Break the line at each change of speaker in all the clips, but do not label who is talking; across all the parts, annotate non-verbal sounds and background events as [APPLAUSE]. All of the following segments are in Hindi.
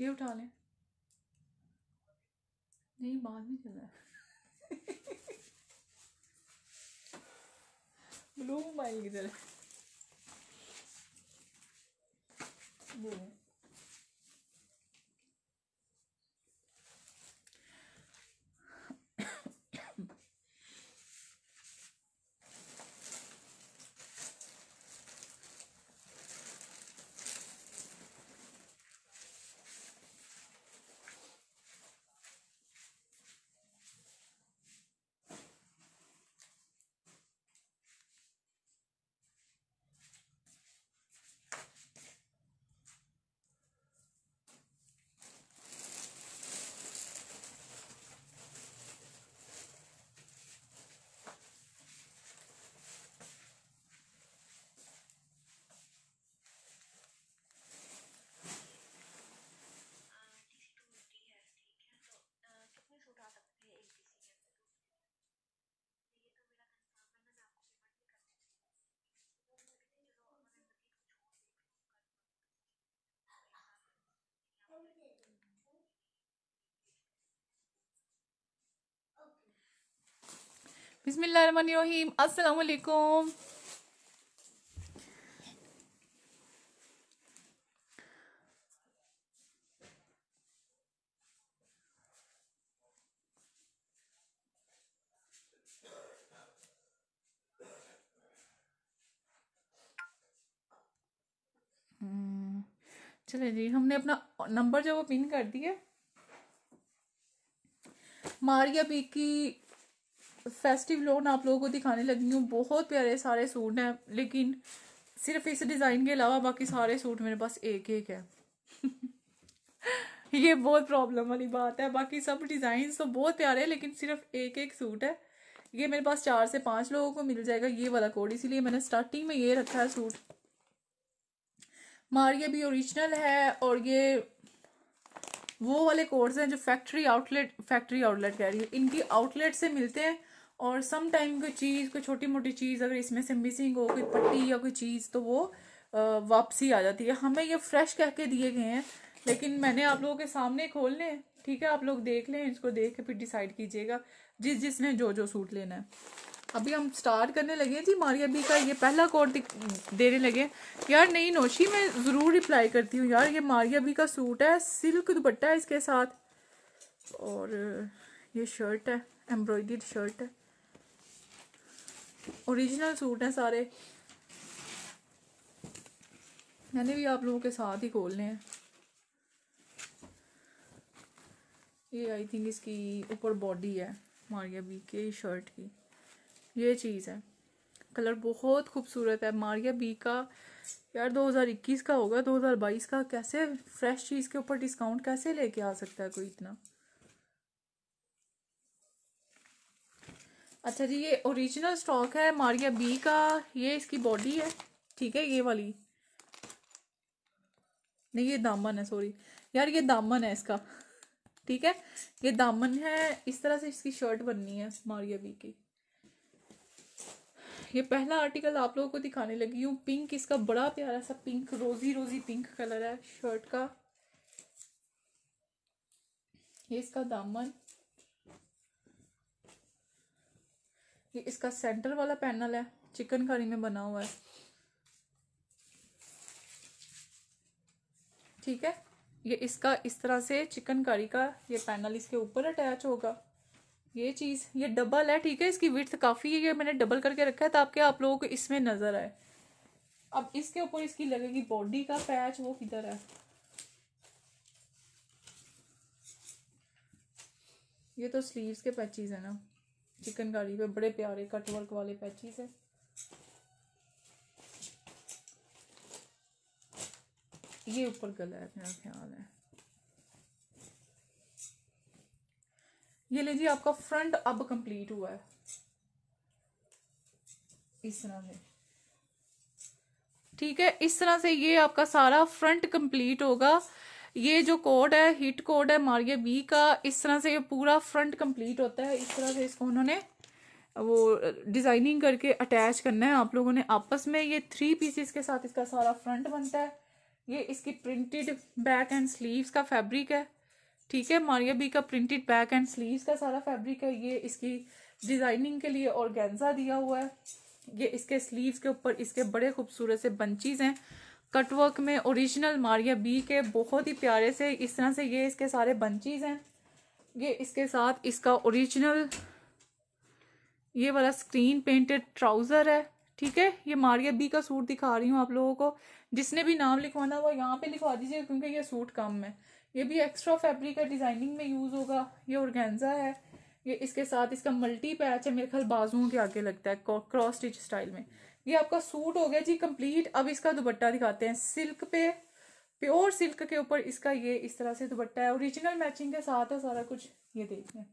ये उठा लें नहीं बाद में चल रहा ब्लू मोबाइल की तरह वो बिस्मिल्लाहिर्रहमानिर्रहीम अस्सलाम वालेकुम हम्म, चले जी हमने अपना नंबर जो वो पिन कर दिया मारिया बी की फेस्टिव लोन आप लोगों को दिखाने लगी हूँ बहुत प्यारे सारे सूट हैं लेकिन सिर्फ इस डिज़ाइन के अलावा बाकी सारे सूट मेरे पास एक एक है [LAUGHS] ये बहुत प्रॉब्लम वाली बात है बाकी सब डिज़ाइन तो बहुत प्यारे हैं लेकिन सिर्फ एक एक सूट है ये मेरे पास चार से पांच लोगों को मिल जाएगा ये वाला कोड इसीलिए मैंने स्टार्टिंग में ये रखा है सूट मार ये भी ओरिजिनल है और ये वो वाले कोड्स हैं जो फैक्ट्री आउटलेट फैक्ट्री आउटलेट कह रही है इनकी आउटलेट से मिलते हैं और सम टाइम कोई चीज़ कोई छोटी मोटी चीज़ अगर इसमें से मिसिंग हो कोई पट्टी या कोई चीज़ तो वो वापसी आ जाती है हमें ये फ्रेश कह के दिए गए हैं लेकिन मैंने आप लोगों के सामने खोल लें ठीक है आप लोग देख लें इसको देख के फिर डिसाइड कीजिएगा जिस जिसने जो जो सूट लेना है अभी हम स्टार्ट करने लगे हैं जी मारिया बी का ये पहला कोड देने लगे यार नहीं नोशी मैं ज़रूर रिप्लाई करती हूँ यार ये मारिया बी का सूट है सिल्क दुपट्टा है इसके साथ और ये शर्ट है एम्ब्रॉयड शर्ट है ओरिजिनल सूट हैं सारे मैंने भी आप लोगों के साथ ही खोलने हैं ये आई थिंक इसकी ऊपर बॉडी है मारिया बी के शर्ट की ये चीज़ है कलर बहुत खूबसूरत है मारिया बी का यार 2021 का होगा 2022 का कैसे फ्रेश चीज़ के ऊपर डिस्काउंट कैसे लेके आ सकता है कोई इतना अच्छा जी ये ओरिजिनल स्टॉक है मारिया बी का ये इसकी बॉडी है ठीक है ये वाली नहीं ये दामन है सॉरी यार ये दामन है इसका ठीक है ये दामन है इस तरह से इसकी शर्ट बननी है मारिया बी की ये पहला आर्टिकल आप लोगों को दिखाने लगी हूँ पिंक इसका बड़ा प्यारा सा पिंक रोजी रोजी पिंक कलर है शर्ट का ये इसका दामन ये इसका सेंटर वाला पैनल है चिकन करी में बना हुआ है ठीक है ये इसका इस तरह से चिकन करी का ये पैनल इसके ऊपर अटैच होगा ये चीज़ ये डबल है ठीक है इसकी विर्थ काफ़ी है ये मैंने डबल करके रखा है ताकि आप लोगों को इसमें नज़र आए अब इसके ऊपर इसकी लगेगी बॉडी का पैच वो किधर है ये तो स्लीव्स के पैचीज है ना चिकनकारी पे बड़े प्यारे कट वर्क वाले पैचीज हैं ये ऊपर गला है मेरा ख्याल है ये लीजिए आपका फ्रंट अब कंप्लीट हुआ है इस तरह से ठीक है इस तरह से ये आपका सारा फ्रंट कंप्लीट होगा ये जो कोड है हिट कोड है मारिया बी का इस तरह से ये पूरा फ्रंट कंप्लीट होता है इस तरह से इसको उन्होंने वो डिज़ाइनिंग करके अटैच करना है आप लोगों ने आपस में ये थ्री पीसेस के साथ इसका सारा फ्रंट बनता है ये इसकी प्रिंटेड बैक एंड स्लीव्स का फैब्रिक है ठीक है मारिया बी का प्रिंटेड बैक एंड स्लीव्स का सारा फैब्रिक है ये इसकी डिज़ाइनिंग के लिए और दिया हुआ है ये इसके स्लीव्स के ऊपर इसके बड़े खूबसूरत से बंचीज हैं कटवर्क में ओरिजिनल मारिया बी के बहुत ही प्यारे से इस तरह से ये इसके सारे बंचीज हैं ये इसके साथ इसका ओरिजिनल ये वाला स्क्रीन पेंटेड ट्राउज़र है ठीक है ये मारिया बी का सूट दिखा रही हूँ आप लोगों को जिसने भी नाम लिखवाना वो यहाँ पे लिखवा दीजिए क्योंकि ये सूट कम है ये भी एक्स्ट्रा फैब्रिक है डिज़ाइनिंग में यूज़ होगा ये ऑर्गेन्जा है ये इसके साथ इसका मल्टी पैच है मेरे ख्याल बाजुओं के आगे लगता है क्रॉस स्टिच स्टाइल में ये आपका सूट हो गया जी कंप्लीट अब इसका दुपट्टा दिखाते हैं सिल्क पे प्योर सिल्क के ऊपर इसका ये इस तरह से दुपट्टा है ओरिजिनल मैचिंग के साथ है सारा कुछ ये देखिए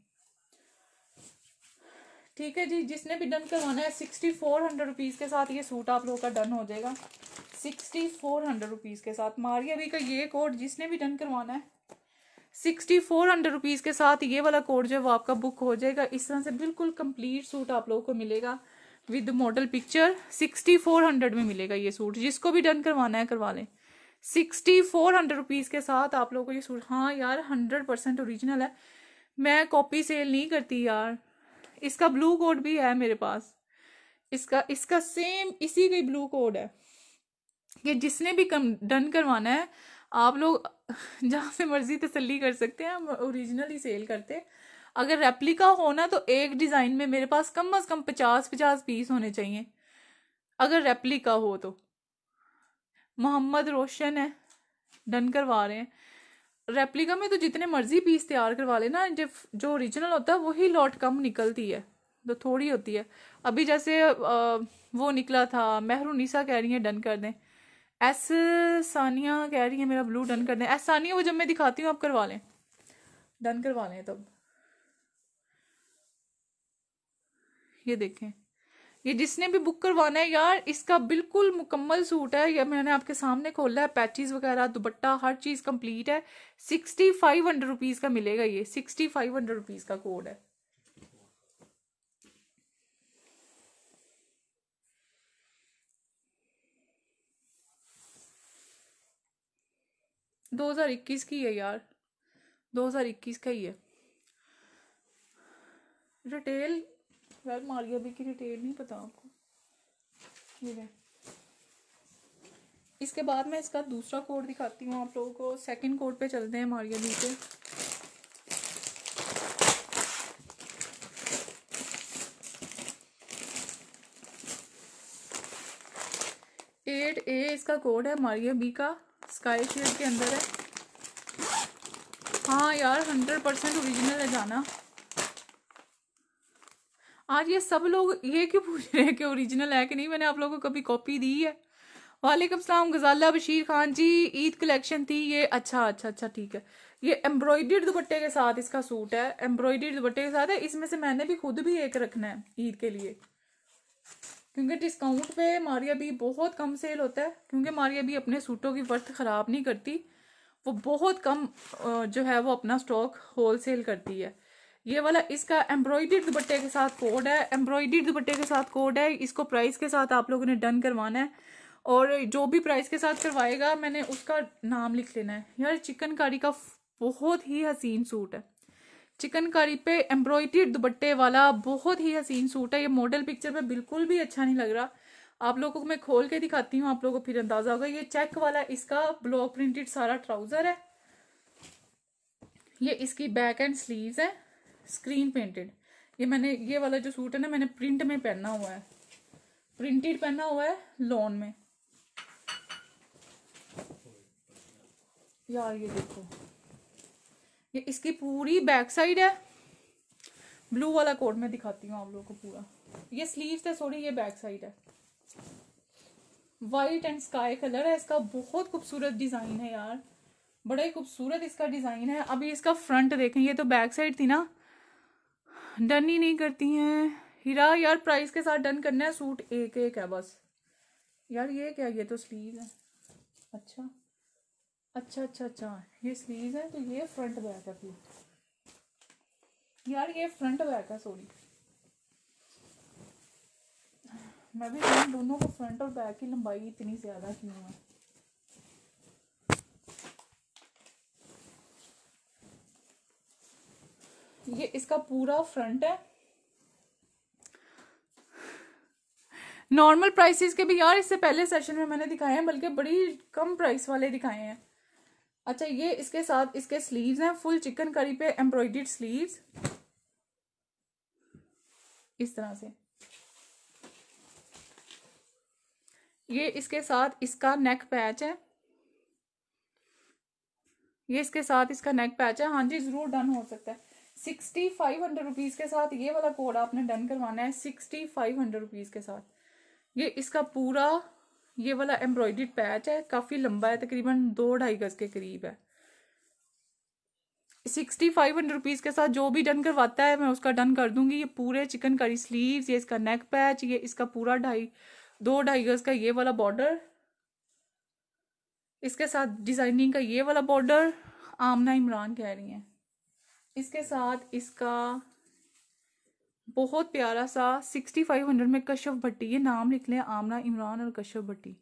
ठीक है जी जिसने भी डन करवाना है सिक्सटी फोर हंड्रेड रुपीज़ के साथ ये सूट आप लोगों का डन हो जाएगा सिक्सटी फोर हंड्रेड रुपीज़ के साथ मारिया भी का ये कोड जिसने भी डन करवाना है सिक्सटी फोर हंड्रेड रुपीज़ के साथ ये वाला कोड जो है वो आपका बुक हो जाएगा इस तरह से बिल्कुल कंप्लीट सूट आप लोगों को मिलेगा with model picture sixty four hundred में मिलेगा ये सूट जिसको भी डन करवाना है करवा लें सिक्सटी फोर हंड्रेड रुपीज़ के साथ आप लोगों को ये सूट हाँ यार हंड्रेड परसेंट ओरिजिनल है मैं कॉपी सेल नहीं करती यार इसका ब्लू कोड भी है मेरे पास इसका इसका सेम इसी का ब्लू कोड है कि जिसने भी कम डन करवाना है आप लोग जहाँ से मर्जी तसली कर सकते हैं हम ओरिजिनल ही सेल करते हैं अगर रेप्लिका होना तो एक डिज़ाइन में मेरे पास कम अज़ कम पचास पचास पीस होने चाहिए अगर रेप्लिका हो तो मोहम्मद रोशन है डन करवा रहे हैं रेप्लिका में तो जितने मर्जी पीस तैयार करवा लेना जब जो ओरिजिनल होता है वही लॉट कम निकलती है तो थोड़ी होती है अभी जैसे आ, वो निकला था महरूनिसा कह रही है डन कर दें एस सानिया कह रही है मेरा ब्लू डन कर दें एस सानिया वो जब मैं दिखाती हूँ आप करवा लें डन करवा लें तब ये देखें ये जिसने भी बुक करवाना है यार इसका बिल्कुल मुकम्मल सूट है ये मैंने आपके सामने खोला है पैचिस वगैरह दुपट्टा हर चीज़ कंप्लीट है सिक्सटी फाइव हंड्रेड रुपीज़ का मिलेगा ये सिक्सटी फाइव हंड्रेड रुपीज़ का कोड है दो हज़ार इक्कीस की है यार दो हज़ार इक्कीस का ही है रिटेल वेल मारिया बी की डिटेल नहीं पता आपको ये इसके बाद मैं इसका दूसरा कोड दिखाती हूँ आप लोगों को सेकंड कोड पे चलते हैं मारिया बी के एट ए इसका कोड है मारिया बी का स्काई शेड के अंदर है हाँ यार हंड्रेड परसेंट ओरिजिनल है जाना आज ये सब लोग ये क्यों पूछ रहे हैं कि ओरिजिनल है कि नहीं मैंने आप लोगों को कभी कॉपी दी है वालेकुम सलाम गजाला बशीर खान जी ईद कलेक्शन थी ये अच्छा अच्छा अच्छा ठीक है ये एम्ब्रॉयडर्ड दुपट्टे के साथ इसका सूट है एम्ब्रॉयडर्ड दुपट्टे के साथ है इसमें से मैंने भी खुद भी एक रखना है ईद के लिए क्योंकि डिस्काउंट पे मारिया भी बहुत कम सेल होता है क्योंकि मारिया भी अपने सूटों की वर्थ ख़राब नहीं करती वो बहुत कम जो है वो अपना स्टॉक होल सेल करती है ये वाला इसका एम्ब्रॉयडरी दुपट्टे के साथ कोड है एम्ब्रॉयडरी दुपट्टे के साथ कोड है इसको प्राइस के साथ आप लोगों ने डन करवाना है और जो भी प्राइस के साथ करवाएगा मैंने उसका नाम लिख लेना है यार चिकनकारी का बहुत ही हसीन सूट है चिकनकारी पे एम्ब्रॉयडरी दुपट्टे वाला बहुत ही हसीन सूट है ये मॉडल पिक्चर में बिल्कुल भी अच्छा नहीं लग रहा आप लोगों को मैं खोल के दिखाती हूँ आप लोगों को फिर अंदाजा होगा ये चेक वाला इसका ब्लॉक प्रिंटेड सारा ट्राउजर है ये इसकी बैक एंड स्लीव्स है स्क्रीन पेंटेड ये मैंने ये वाला जो सूट है ना मैंने प्रिंट में पहना हुआ है प्रिंटेड पहना हुआ है लॉन में यार ये देखो ये इसकी पूरी बैक साइड है ब्लू वाला कोड मैं दिखाती हूँ आप लोगों को पूरा ये स्लीव्स है सॉरी ये बैक साइड है वाइट एंड स्काई कलर है इसका बहुत खूबसूरत डिज़ाइन है यार बड़ा ही खूबसूरत इसका डिज़ाइन है अभी इसका फ्रंट देखें ये तो बैक साइड थी ना डन ही नहीं करती हैं हीरा यार प्राइस के साथ डन करना है सूट एक एक है बस यार ये क्या ये तो स्लीव है अच्छा अच्छा अच्छा अच्छा ये स्लीव है तो ये फ्रंट बैक है फिर यार ये फ्रंट बैक है सॉरी मैं भी दोनों को फ्रंट और बैक की लंबाई इतनी ज़्यादा क्यों है ये इसका पूरा फ्रंट है नॉर्मल प्राइसेस के भी यार इससे पहले सेशन में मैंने दिखाए हैं बल्कि बड़ी कम प्राइस वाले दिखाए हैं अच्छा ये इसके साथ इसके स्लीव्स हैं फुल चिकन करी पे एम्ब्रॉयडेड स्लीव्स इस तरह से ये इसके साथ इसका नेक पैच है ये इसके साथ इसका नेक पैच है हाँ जी ज़रूर डन हो सकता है सिक्सटी फाइव हंड्रेड रुपीज़ के साथ ये वाला कोड आपने डन करवाना है सिक्सटी फाइव हंड्रेड रुपीज़ के साथ ये इसका पूरा ये वाला एम्ब्रॉयड पैच है काफ़ी लंबा है तकरीबन दो ढाई गज़ के करीब है सिक्सटी फाइव हंड्रेड रुपीज़ के साथ जो भी डन करवाता है मैं उसका डन कर दूंगी ये पूरे चिकन करी स्लीव्स ये इसका नेक पैच ये इसका पूरा ढाई दो ढाई गज़ का ये वाला बॉर्डर इसके साथ डिज़ाइनिंग का ये वाला बॉर्डर आमना इमरान कह रही हैं इसके साथ इसका बहुत प्यारा सा सिक्सटी फाइव हंड्रेड में कश्यप भट्टी ये नाम लिख लें आमना इमरान और कश्यप भट्टी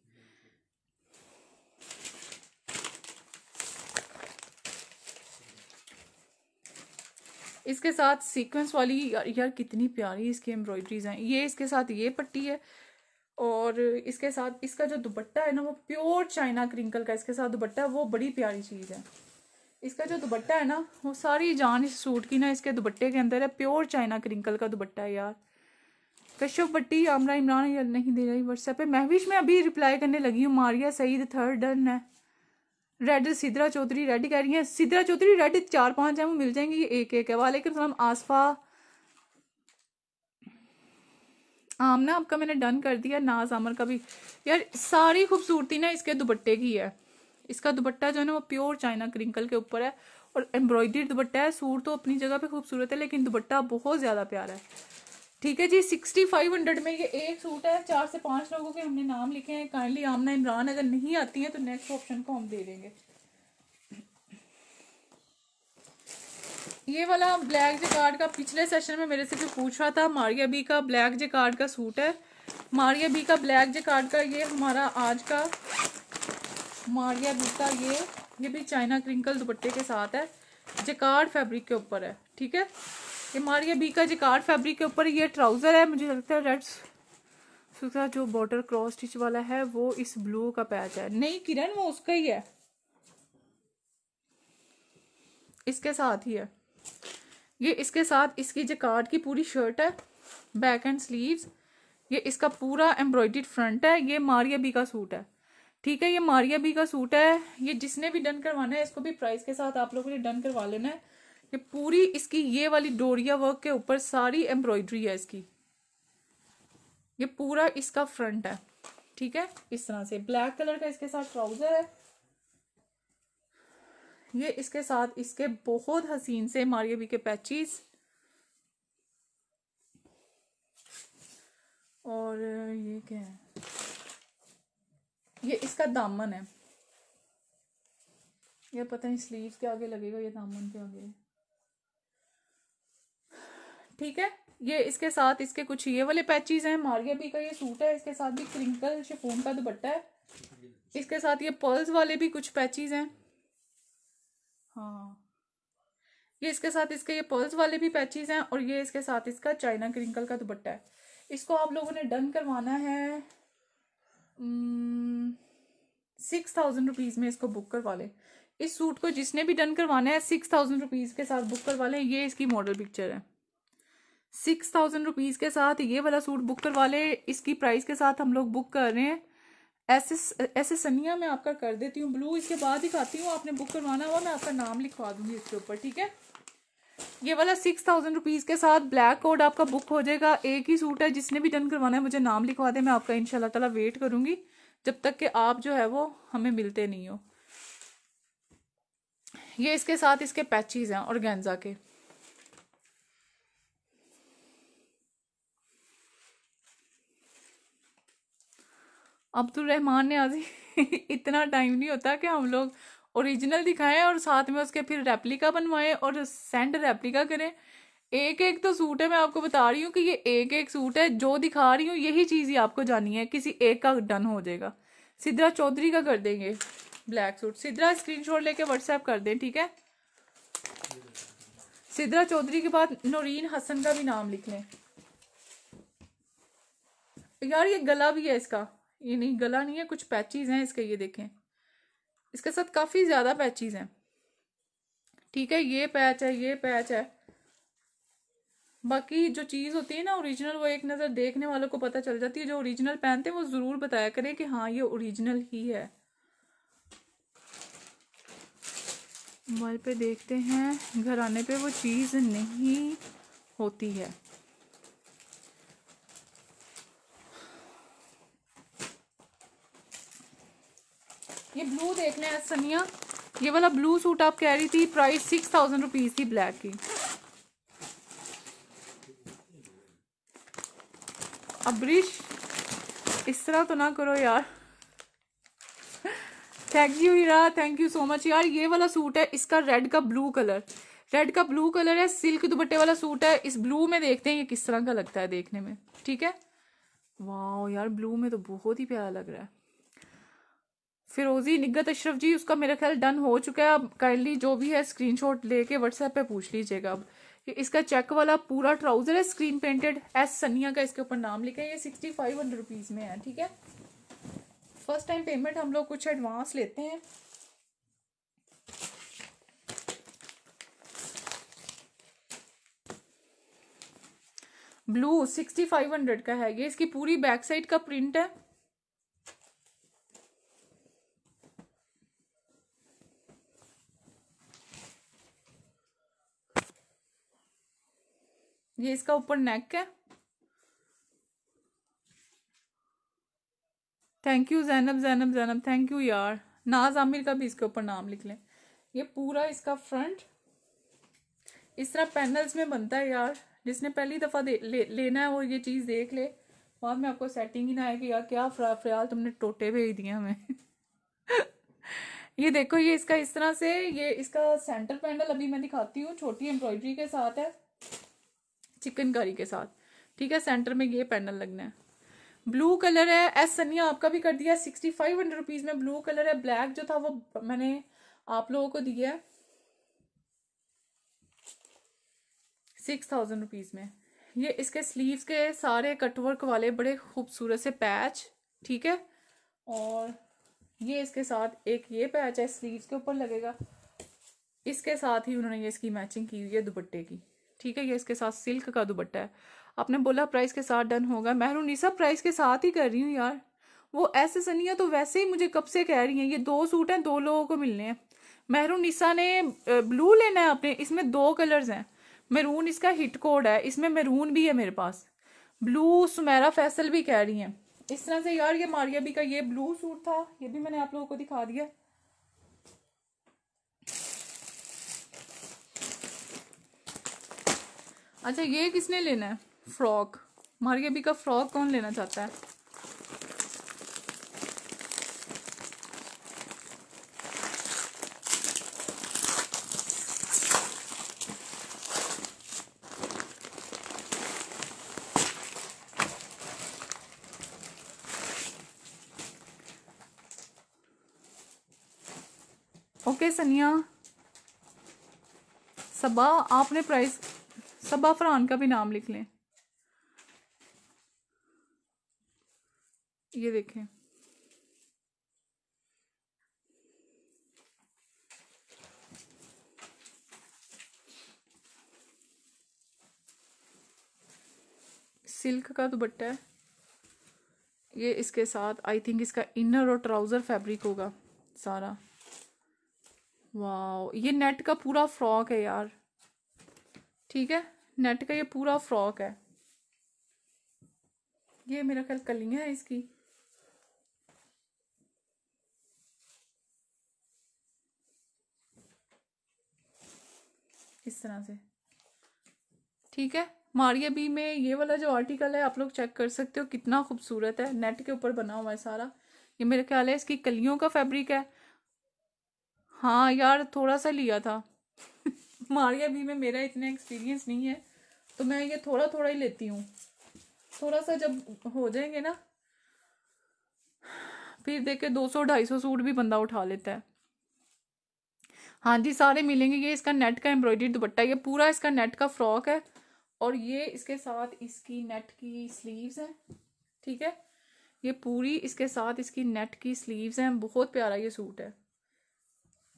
इसके साथ सीक्वेंस वाली यार, यार कितनी प्यारी इसकी एम्ब्रॉयडरीज हैं ये इसके साथ ये पट्टी है और इसके साथ इसका जो दुपट्टा है ना वो प्योर चाइना क्रिंकल का इसके साथ दुपट्टा है वो बड़ी प्यारी चीज़ है इसका जो दुपट्टा है ना वो सारी जान इस सूट की ना इसके दुपट्टे के अंदर है प्योर चाइना क्रिंकल का दुपट्टा है यार कश्यप बट्टी आमरा इमरान नहीं दे रही व्हाट्सएप पे महविश में अभी रिप्लाई करने लगी हूँ मारिया सईद थर्ड डन है रेड सिद्रा चौधरी रेड कह रही है सिद्रा चौधरी रेड चार पांच है वो मिल जाएंगे ये एक एक है वालेकुम सलाम आसफा आमना आपका मैंने डन कर दिया नाज आमर का भी यार सारी खूबसूरती ना इसके दुपट्टे की है इसका दुपट्टा जो है ना वो प्योर चाइना क्रिंकल के ऊपर है और एम्ब्रॉयडरी दुपट्टा है सूट तो अपनी जगह पे खूबसूरत है लेकिन दुपट्टा बहुत ज़्यादा प्यारा है ठीक है जी सिक्सटी फाइव हंड्रेड में ये एक सूट है चार से पांच लोगों के हमने नाम लिखे हैं काइंडली आमना इमरान अगर नहीं आती है तो नेक्स्ट ऑप्शन को हम दे देंगे ये वाला ब्लैक जेकार्ड का पिछले सेशन में मेरे से जो पूछ रहा था मारिया बी का ब्लैक जेकार्ड का सूट है मारिया बी का ब्लैक जेकार्ड का ये हमारा आज का मारिया बीता ये ये भी चाइना क्रिंकल दुपट्टे के साथ है जेकार्ड फैब्रिक के ऊपर है ठीक है ये मारिया बी का जेकार्ड फैब्रिक के ऊपर ये ट्राउज़र है मुझे लगता है रेड उसका जो बॉर्डर क्रॉस स्टिच वाला है वो इस ब्लू का पैच है नहीं किरण वो उसका ही है इसके साथ ही है ये इसके साथ इसकी जकार्ड की पूरी शर्ट है बैक एंड स्लीव्स ये इसका पूरा एम्ब्रॉयड फ्रंट है ये मारिया बी का सूट है ठीक है ये मारिया भी का सूट है ये जिसने भी डन करवाना है इसको भी प्राइस के साथ आप लोगों ने डन करवा लेना है ये पूरी इसकी ये वाली डोरिया वर्क के ऊपर सारी एम्ब्रॉयडरी है इसकी ये पूरा इसका फ्रंट है ठीक है इस तरह से ब्लैक कलर का इसके साथ ट्राउजर है ये इसके साथ इसके बहुत हसीन से मारिया बी के पैचिस और ये क्या है ये इसका दामन है ये पता नहीं स्लीव के आगे लगेगा ये दामन के आगे ठीक है ये इसके साथ इसके कुछ ये वाले पैचेज हैं मारिया भी का ये सूट है इसके साथ भी क्रिंकल शिफोन का दुपट्टा है इसके साथ ये पर्ल्स वाले भी कुछ पैचिज हैं हाँ ये इसके साथ इसके ये पर्ल्स वाले भी पैचिज हैं और ये इसके साथ इसका चाइना क्रिंकल का दुपट्टा है इसको आप लोगों ने डन करवाना है सिक्स थाउजेंड रुपीज़ में इसको बुक करवा लें इस सूट को जिसने भी डन करवाना है सिक्स थाउजेंड रुपीज़ के साथ बुक करवा लें ये इसकी मॉडल पिक्चर है सिक्स थाउजेंड रुपीज़ के साथ ये वाला सूट बुक करवा लें इसकी प्राइस के साथ हम लोग बुक कर रहे हैं ऐसे ऐसे सनिया मैं आपका कर देती हूँ ब्लू इसके बाद ही खाती हूँ आपने बुक करवाना हुआ मैं आपका नाम लिखवा दूंगी इसके ऊपर ठीक है ये वाला सिक्स थाउजेंड रुपीज़ के साथ ब्लैक कोड आपका बुक हो जाएगा एक ही सूट है जिसने भी डन करवाना है मुझे नाम लिखवा दे मैं आपका इन तला वेट करूँगी जब तक कि आप जो है वो हमें मिलते नहीं हो ये इसके साथ इसके पैचेज हैं और गेंजा के अब्दुल रहमान ने आज [LAUGHS] इतना टाइम नहीं होता कि हम लोग ओरिजिनल दिखाएं और साथ में उसके फिर रेप्लिका बनवाएं और सेंड रेप्लिका करें एक एक तो सूट है मैं आपको बता रही हूँ कि ये एक एक सूट है जो दिखा रही हूँ यही चीज़ ही आपको जानी है किसी एक का डन हो जाएगा सिद्रा चौधरी का कर देंगे ब्लैक सूट सिद्रा शॉट लेके व्हाट्सएप कर दें ठीक है सिद्रा चौधरी के बाद नौरीन हसन का भी नाम लिख लें यार ये गला भी है इसका ये नहीं गला नहीं है कुछ पैचेज हैं इसके ये देखें इसके साथ काफ़ी ज़्यादा पैचेज हैं ठीक है ये पैच है ये पैच है बाकी जो चीज़ होती है ना ओरिजिनल वो एक नज़र देखने वालों को पता चल जाती है जो ओरिजिनल पहनते हैं वो ज़रूर बताया करें कि हाँ ये ओरिजिनल ही है मोबाइल पे देखते हैं घर आने पे वो चीज़ नहीं होती है ये ब्लू देखना है सनिया ये वाला ब्लू सूट आप कह रही थी प्राइस सिक्स थाउजेंड रुपीज थी ब्लैक की अब्रिश इस तरह तो ना करो यार thank you Heera thank you so much यार ये वाला सूट है इसका रेड का ब्लू कलर रेड का ब्लू कलर है सिल्क दुपट्टे वाला सूट है इस ब्लू में देखते हैं ये किस तरह का लगता है देखने में ठीक है वाह यार ब्लू में तो बहुत ही प्यारा लग रहा है फिरोजी निगत अशरफ जी उसका मेरा ख्याल डन हो चुका है अब काइंडली जो भी है शॉट लेके व्हाट्सएप पे पूछ लीजिएगा अब कि इसका चेक वाला पूरा ट्राउजर है स्क्रीन पेंटेड एस सनिया का इसके ऊपर नाम लिखा है ये सिक्सटी फाइव हंड्रेड रुपीज़ में है ठीक है फर्स्ट टाइम पेमेंट हम लोग कुछ एडवांस लेते हैं ब्लू सिक्सटी फाइव हंड्रेड का है ये इसकी पूरी बैक साइड का प्रिंट है ये इसका ऊपर नेक है thank you Zainab Zainab Zainab thank you यार नाज आमिर का भी इसके ऊपर नाम लिख लें ये पूरा इसका फ्रंट इस तरह पैनल्स में बनता है यार जिसने पहली दफ़ा ले, लेना है वो ये चीज़ देख ले बाद में आपको सेटिंग ही ना आएगी यार क्या फ्रा फ्रियाल तुमने टोटे भेज दिए हमें [LAUGHS] ये देखो ये इसका इस तरह से ये इसका सेंटर पैनल अभी मैं दिखाती हूँ छोटी एम्ब्रॉयडरी के साथ है चिकन करी के साथ ठीक है सेंटर में ये पैनल लगना है ब्लू कलर है एस सनिया आपका भी कर दिया सिक्सटी फाइव हंड्रेड रुपीज़ में ब्लू कलर है ब्लैक जो था वो मैंने आप लोगों को दिया है सिक्स थाउजेंड रुपीज़ में ये इसके स्लीव्स के सारे कटवर्क वाले बड़े खूबसूरत से पैच ठीक है और ये इसके साथ एक ये पैच है स्लीव्स के ऊपर लगेगा इसके साथ ही उन्होंने ये इसकी मैचिंग की हुई है दुपट्टे की ठीक है ये इसके साथ सिल्क का दुपट्टा है आपने बोला प्राइस के साथ डन होगा सब प्राइस के साथ ही कर रही हूँ यार वो ऐसे सनिया तो वैसे ही मुझे कब से कह रही हैं ये दो सूट हैं दो लोगों को मिलने हैं महरूनिसा ने ब्लू लेना है आपने इसमें दो कलर्स हैं मेरून इसका हिट कोड है इसमें मेरून भी है मेरे पास ब्लू सुमेरा फैसल भी कह रही हैं इस तरह से यार ये मारिया भी का ये ब्लू सूट था ये भी मैंने आप लोगों को दिखा दिया अच्छा ये किसने लेना है फ्रॉक मारिया बी का फ्रॉक कौन लेना चाहता है ओके सनिया सबा आपने प्राइस सबा फरहान का भी नाम लिख लें ये देखें सिल्क का दुपट्टा है ये इसके साथ आई थिंक इसका इनर और ट्राउज़र फैब्रिक होगा सारा वाह ये नेट का पूरा फ्रॉक है यार ठीक है नेट का ये पूरा फ्रॉक है ये मेरा ख्याल कलिंग है इसकी इस तरह से ठीक है मारिया बी में ये वाला जो आर्टिकल है आप लोग चेक कर सकते हो कितना खूबसूरत है नेट के ऊपर बना हुआ है सारा ये मेरा ख्याल है इसकी कलियों का फैब्रिक है हाँ यार थोड़ा सा लिया था [LAUGHS] मारिया भी में मेरा इतना एक्सपीरियंस नहीं है तो मैं ये थोड़ा थोड़ा ही लेती हूँ थोड़ा सा जब हो जाएंगे ना फिर देखे दो सौ ढाई सौ सूट भी बंदा उठा लेता है हाँ जी सारे मिलेंगे ये इसका नेट का एम्ब्रॉयडरी दुपट्टा ये पूरा इसका नेट का फ्रॉक है और ये इसके साथ इसकी नेट की स्लीव्स हैं ठीक है ये पूरी इसके साथ इसकी नेट की स्लीव्स हैं बहुत प्यारा ये सूट है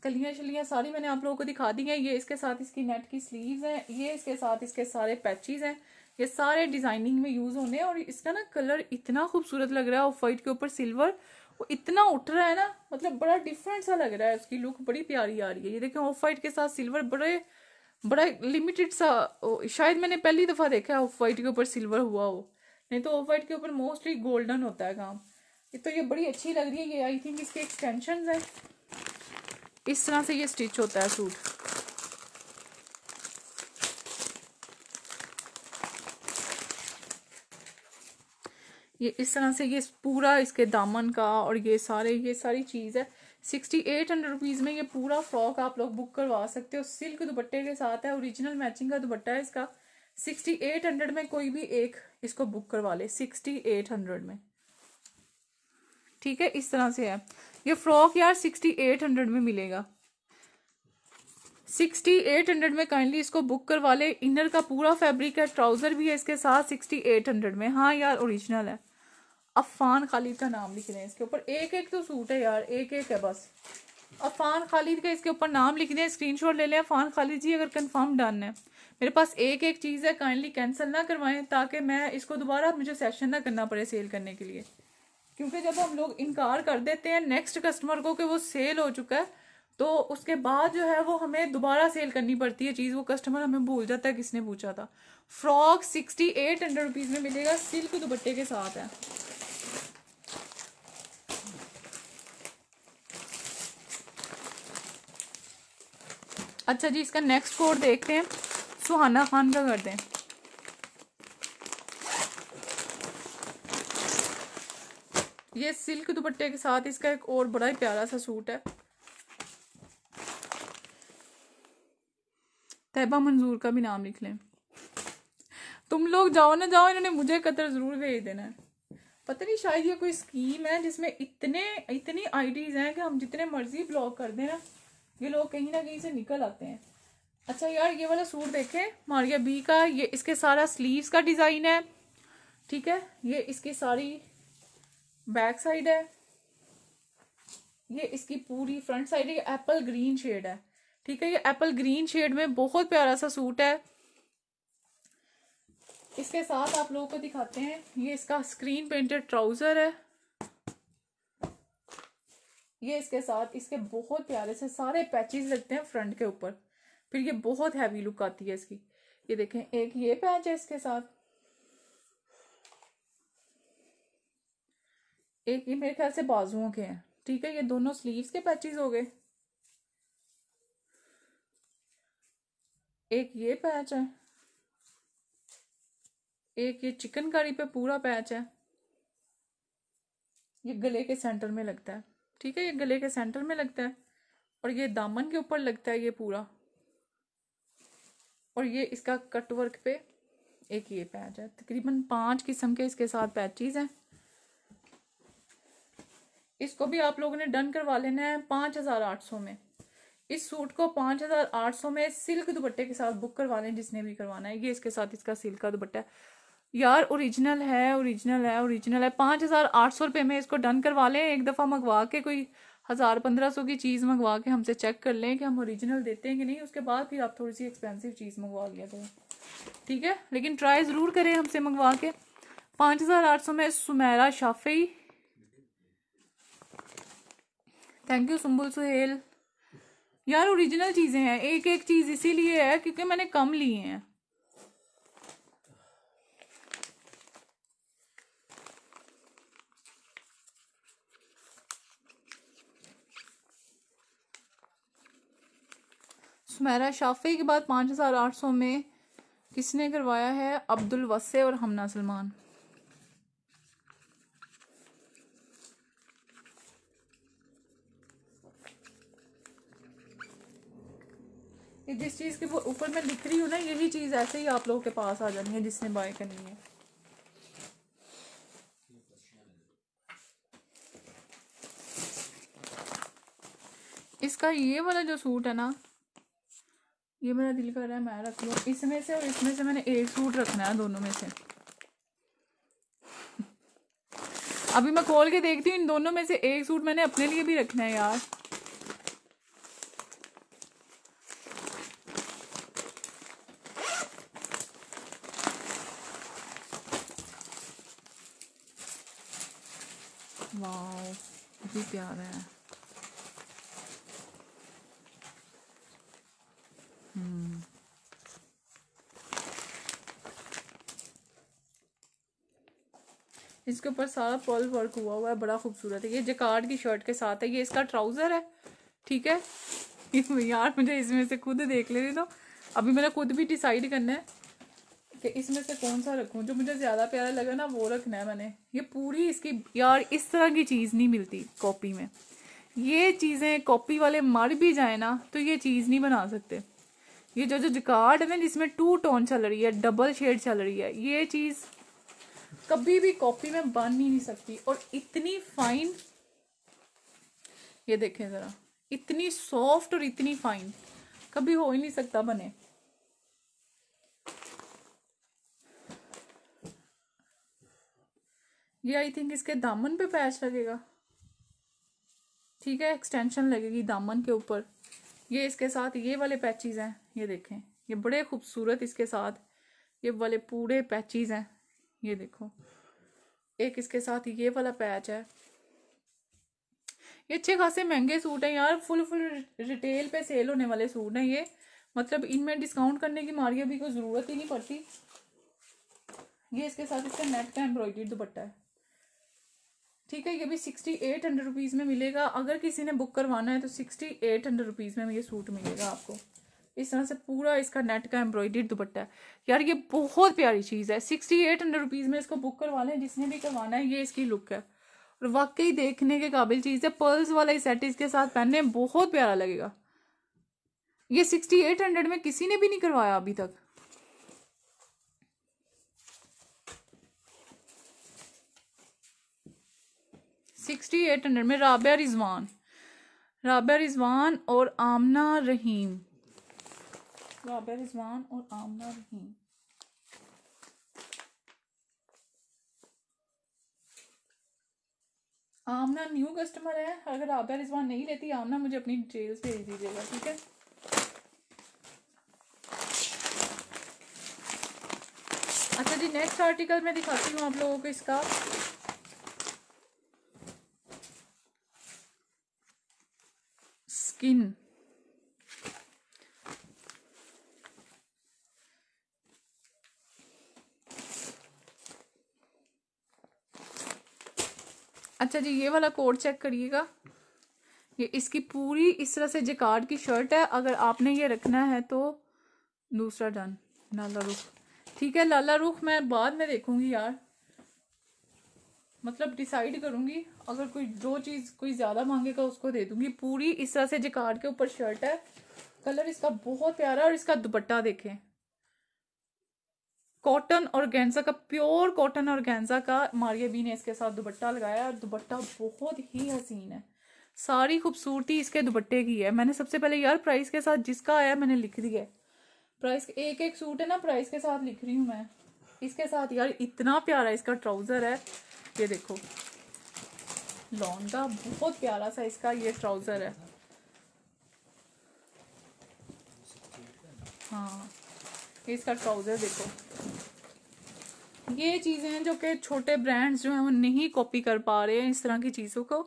कलियाँ शलियाँ सारी मैंने आप लोगों को दिखा दी हैं ये इसके साथ इसकी नेट की स्लीव्स हैं ये इसके साथ इसके सारे पैचेज हैं ये सारे डिजाइनिंग में यूज होने हैं और इसका ना कलर इतना खूबसूरत लग रहा है ऑफ वाइट के ऊपर सिल्वर वो इतना उठ रहा है ना मतलब बड़ा डिफरेंट सा लग रहा है उसकी लुक बड़ी प्यारी आ रही है ये देखें ऑफ वाइट के साथ सिल्वर बड़े बड़ा लिमिटेड सा शायद मैंने पहली दफ़ा देखा है ऑफ वाइट के ऊपर सिल्वर हुआ हो नहीं तो ऑफ वाइट के ऊपर मोस्टली गोल्डन होता है काम ये तो ये बड़ी अच्छी लग रही है ये आई थिंक इसके एक्सटेंशन है इस तरह से ये स्टिच होता है सूट ये इस तरह से ये पूरा इसके दामन का और ये सारे ये सारी चीज़ है सिक्सटी एट हंड्रेड रुपीज़ में ये पूरा फ्रॉक आप लोग बुक करवा सकते हो सिल्क दुपट्टे के साथ है ओरिजिनल मैचिंग का दुपट्टा है इसका सिक्सटी एट हंड्रेड में कोई भी एक इसको बुक करवा ले सिक्सटी एट हंड्रेड में ठीक है इस तरह से है ये फ्रॉक यार सिक्सटी एट हंड्रेड में मिलेगा सिक्सटी एट हंड्रेड में काइंडली इसको बुक करवा ले इनर का पूरा फैब्रिक है ट्राउजर भी है इसके साथ सिक्सटी एट हंड्रेड में हाँ यार ओरिजिनल है अफान खालिद का नाम लिख रहे हैं इसके ऊपर एक एक तो सूट है यार एक एक है बस अफान खालिद का इसके ऊपर नाम लिख दें स्क्रीन शॉट ले लें अफान खालिद जी अगर कन्फर्म डन है मेरे पास एक एक चीज़ है काइंडली कैंसिल ना करवाएं ताकि मैं इसको दोबारा मुझे सेशन ना करना पड़े सेल करने के लिए क्योंकि जब हम लोग इनकार कर देते हैं नेक्स्ट कस्टमर को कि वो सेल हो चुका है तो उसके बाद जो है वो हमें दोबारा सेल करनी पड़ती है चीज़ वो कस्टमर हमें भूल जाता है किसने पूछा था frock sixty eight hundred rupees में मिलेगा सिल्क दुपट्टे के साथ है अच्छा जी इसका नेक्स्ट कोड देखते हैं सुहाना खान का कर दें ये सिल्क दुपट्टे के साथ इसका एक और बड़ा ही प्यारा सा सूट है तैबा मंजूर का भी नाम लिख लें तुम लोग जाओ ना जाओ इन्होंने मुझे कतर ज़रूर भेज देना है पता नहीं शायद ये कोई स्कीम है जिसमें इतने इतनी आईडीज़ हैं कि हम जितने मर्जी ब्लॉक कर देना ये लोग कहीं ना कहीं से निकल आते हैं अच्छा यार ये वाला सूट देखे मारिया बी का ये इसके सारा स्लीव्स का डिज़ाइन है ठीक है ये इसकी सारी बैक साइड है ये इसकी पूरी फ्रंट साइड है एप्पल ग्रीन शेड है ठीक है ये एप्पल ग्रीन शेड में बहुत प्यारा सा सूट है इसके साथ आप लोगों को दिखाते हैं ये इसका स्क्रीन पेंटेड ट्राउजर है ये इसके साथ इसके बहुत प्यारे से सारे पैचेस लगते हैं फ्रंट के ऊपर फिर ये बहुत हैवी लुक आती है इसकी ये देखें एक ये पैच है इसके साथ एक ये मेरे ख्याल से बाजुओं के हैं ठीक है ये दोनों स्लीव्स के पैचेज हो गए एक ये पैच है एक ये चिकन करी पे पूरा पैच है ये गले के सेंटर में लगता है ठीक है ये गले के सेंटर में लगता है और ये दामन के ऊपर लगता है ये पूरा और ये इसका कटवर्क पे एक ये पैच है तकरीबन पांच किस्म के इसके साथ पैचेज हैं इसको भी आप लोगों ने डन करवा लेना है पाँच हज़ार आठ सौ में इस सूट को पाँच हज़ार आठ सौ में सिल्क दुपट्टे के साथ बुक करवा लें जिसने भी करवाना है ये इसके साथ इसका सिल्क का दुपट्टा यार ओरिजिनल है ओरिजिनल है ओरिजिनल है पाँच हज़ार आठ सौ रुपये में इसको डन करवा लें एक दफ़ा मंगवा के कोई हज़ार पंद्रह सौ की चीज़ मंगवा के हमसे चेक कर लें कि हम ओरिजिनल देते हैं कि नहीं उसके बाद फिर आप थोड़ी सी एक्सपेंसिव चीज़ मंगवा लिया करें ठीक है लेकिन ट्राई ज़रूर करें हमसे मंगवा के पाँच हज़ार आठ सौ में सुमेरा शाफी थैंक यू सुम्बुल सुहेल यार ओरिजिनल चीज़ें हैं एक एक चीज़ इसीलिए है क्योंकि मैंने कम लिए हैं सुमेरा शाफे के बाद पांच हज़ार आठ सौ में किसने करवाया है अब्दुल वसे और हमना सलमान ये जिस चीज़ के ऊपर मैं लिख रही हूँ ना यही चीज़ ऐसे ही आप लोगों के पास आ जानी है जिसने बाय करनी है इसका ये वाला जो सूट है ना ये मेरा दिल कर रहा है मैं रख लू इसमें से और इसमें से मैंने एक सूट रखना है दोनों में से अभी मैं खोल के देखती हूँ इन दोनों में से एक सूट मैंने अपने लिए भी रखना है यार प्यारा है इसके ऊपर सारा पर्ल वर्क हुआ हुआ है बड़ा खूबसूरत है ये जकार्ड की शर्ट के साथ है ये इसका ट्राउज़र है ठीक है [LAUGHS] यार मुझे इसमें से खुद देख ले रही तो अभी मैंने खुद भी डिसाइड करना है कि इसमें से कौन सा रखूँ जो मुझे ज़्यादा प्यारा लगा ना वो रखना है मैंने ये पूरी इसकी यार इस तरह की चीज़ नहीं मिलती कॉपी में ये चीज़ें कॉपी वाले मर भी जाए ना तो ये चीज़ नहीं बना सकते ये जो जो जिकार्ड है ना जिसमें टू टोन चल रही है डबल शेड चल रही है ये चीज़ कभी भी कॉपी में बन ही नहीं सकती और इतनी फाइन ये देखें ज़रा इतनी सॉफ्ट और इतनी फाइन कभी हो ही नहीं सकता बने ये आई थिंक इसके दामन पे पैच लगेगा ठीक है एक्सटेंशन लगेगी दामन के ऊपर ये इसके साथ ये वाले पैचेज हैं ये देखें ये बड़े खूबसूरत इसके साथ ये वाले पूरे पैचेज हैं ये देखो एक इसके साथ ये वाला पैच है ये अच्छे खासे महंगे सूट हैं यार फुल फुल रिटेल पे सेल होने वाले सूट हैं ये मतलब इनमें डिस्काउंट करने की मारिया भी कोई ज़रूरत ही नहीं पड़ती ये इसके साथ इसका नेट का एम्ब्रॉयडरी दुपट्टा है ठीक है ये भी सिक्सटी एट हंड्रेड रुपीज़ में मिलेगा अगर किसी ने बुक करवाना है तो सिक्सटी एट हंड्रेड रुपीज़ में ये सूट मिलेगा आपको इस तरह से पूरा इसका नेट का एम्ब्रॉयडरी दुपट्टा है यार ये बहुत प्यारी चीज़ है सिक्सटी एट हंड्रेड रुपीज़ में इसको बुक करवा लें जिसने भी करवाना है ये इसकी लुक है और वाकई देखने के काबिल चीज़ है पर्ल्स वाला सेट इसके साथ पहनने बहुत प्यारा लगेगा ये सिक्सटी एट हंड्रेड में किसी ने भी नहीं करवाया अभी तक सिक्सटी एट हंड्रेड में राबिया रिजवान राबिया रिजवान और आमना रहीम राबिया रिजवान और आमना रहीम आमना न्यू कस्टमर है अगर राबिया रिजवान नहीं लेती आमना मुझे अपनी डिटेल्स भेज दीजिएगा ठीक है अच्छा जी नेक्स्ट आर्टिकल मैं दिखाती हूँ आप लोगों को इसका skin. अच्छा जी ये वाला कोड चेक करिएगा ये इसकी पूरी इस तरह से जिकार्ड की शर्ट है अगर आपने ये रखना है तो दूसरा डन लाला रुख ठीक है लाला रुख मैं बाद में देखूंगी यार मतलब डिसाइड करूंगी अगर कोई जो चीज़ कोई ज़्यादा मांगेगा उसको दे दूंगी पूरी इस तरह से जिकार्ड के ऊपर शर्ट है कलर इसका बहुत प्यारा और इसका दुपट्टा देखें कॉटन और गेंजा का प्योर कॉटन और गेंजा का मारिया बी ने इसके साथ दुपट्टा लगाया और दुपट्टा बहुत ही हसीन है सारी खूबसूरती इसके दुपट्टे की है मैंने सबसे पहले यार प्राइस के साथ जिसका आया मैंने लिख दिया है प्राइस एक एक सूट है ना प्राइस के साथ लिख रही हूँ मैं इसके साथ यार इतना प्यारा इसका ट्राउज़र है ये देखो लॉन बहुत प्यारा सा इसका ये ट्राउज़र है हाँ इसका ट्राउज़र देखो ये चीज़ें हैं जो कि छोटे ब्रांड्स जो हैं वो नहीं कॉपी कर पा रहे हैं इस तरह की चीज़ों को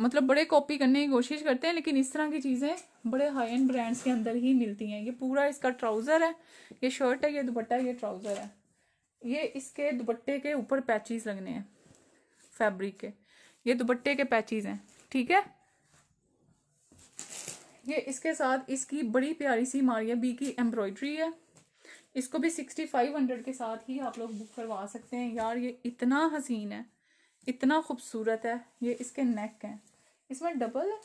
मतलब बड़े कॉपी करने की कोशिश करते हैं लेकिन इस तरह की चीज़ें बड़े हाई एंड ब्रांड्स के अंदर ही मिलती हैं ये पूरा इसका ट्राउज़र है ये शर्ट है ये दुपट्टा ये ट्राउज़र है ये इसके दुपट्टे के ऊपर पैचिस लगने हैं फैब्रिक के ये दुपट्टे के पैचिस हैं ठीक है ये इसके साथ इसकी बड़ी प्यारी सी मारिया बी की एम्ब्रॉयडरी है इसको भी सिक्सटी फाइव हंड्रेड के साथ ही आप लोग बुक करवा सकते हैं यार ये इतना हसीन है इतना खूबसूरत है ये इसके नेक है इसमें डबल है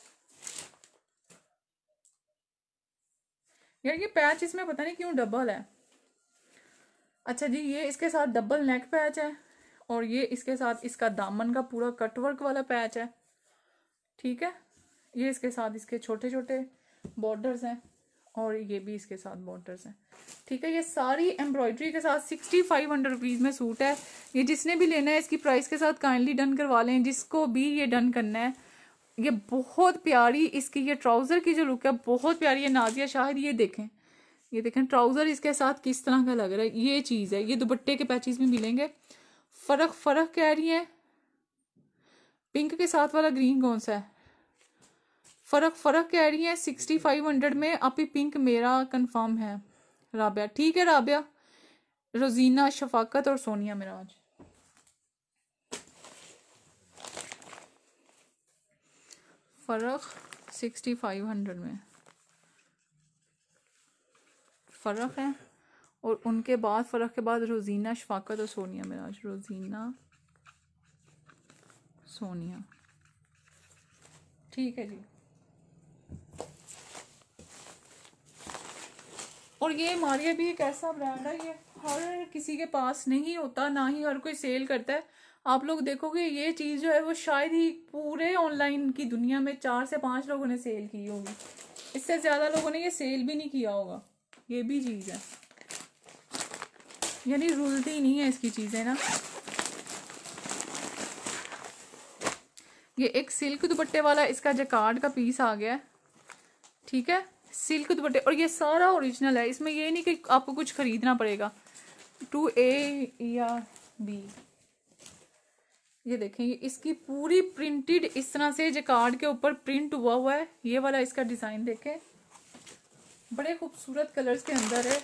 यार ये पैच इसमें पता नहीं क्यों डबल है अच्छा जी ये इसके साथ डबल नेक पैच है और ये इसके साथ इसका दामन का पूरा कटवर्क वाला पैच है ठीक है ये इसके साथ इसके छोटे छोटे बॉर्डर्स हैं और ये भी इसके साथ बॉर्डर्स हैं ठीक है ये सारी एम्ब्रॉयडरी के साथ सिक्सटी फाइव हंड्रेड रुपीज़ में सूट है ये जिसने भी लेना है इसकी प्राइस के साथ काइंडली डन करवा लें जिसको भी ये डन करना है ये बहुत प्यारी इसकी ये ट्राउज़र की जो लुक है बहुत प्यारी है नाजिया शाहिद ये देखें ये देखें ट्राउज़र इसके साथ किस तरह का लग रहा है ये चीज़ है ये दुपट्टे के पैचिस में मिलेंगे फ़र्क फ़र्क कह रही है पिंक के साथ वाला ग्रीन कौन सा है फ़र्क फ़र्क कह रही है सिक्सटी फाइव हंड्रेड में आप ही पिंक मेरा कंफर्म है राबिया ठीक है राबिया रोजीना शफाकत और सोनिया मिराज फ़र्क सिक्सटी फाइव हंड्रेड में फ़र्क है और उनके बाद फ़र्क के बाद रोज़ीना शफाकत और सोनिया मिराज रोज़ीना सोनिया ठीक है जी और ये मारिया भी एक ऐसा ब्रांड है ये हर किसी के पास नहीं होता ना ही हर कोई सेल करता है आप लोग देखोगे ये चीज़ जो है वो शायद ही पूरे ऑनलाइन की दुनिया में चार से पांच लोगों ने सेल की होगी इससे ज़्यादा लोगों ने ये सेल भी नहीं किया होगा ये भी चीज़ है यानी रुलती नहीं है इसकी चीज़ें ना ये एक सिल्क दुपट्टे वाला इसका जकार्ड का पीस आ गया है ठीक है सिल्क दुपट्टे और ये सारा ओरिजिनल है इसमें ये नहीं कि आपको कुछ खरीदना पड़ेगा टू ए या बी ये देखें ये इसकी पूरी प्रिंटेड इस तरह से जकार्ड के ऊपर प्रिंट हुआ हुआ है ये वाला इसका डिज़ाइन देखें बड़े खूबसूरत कलर्स के अंदर है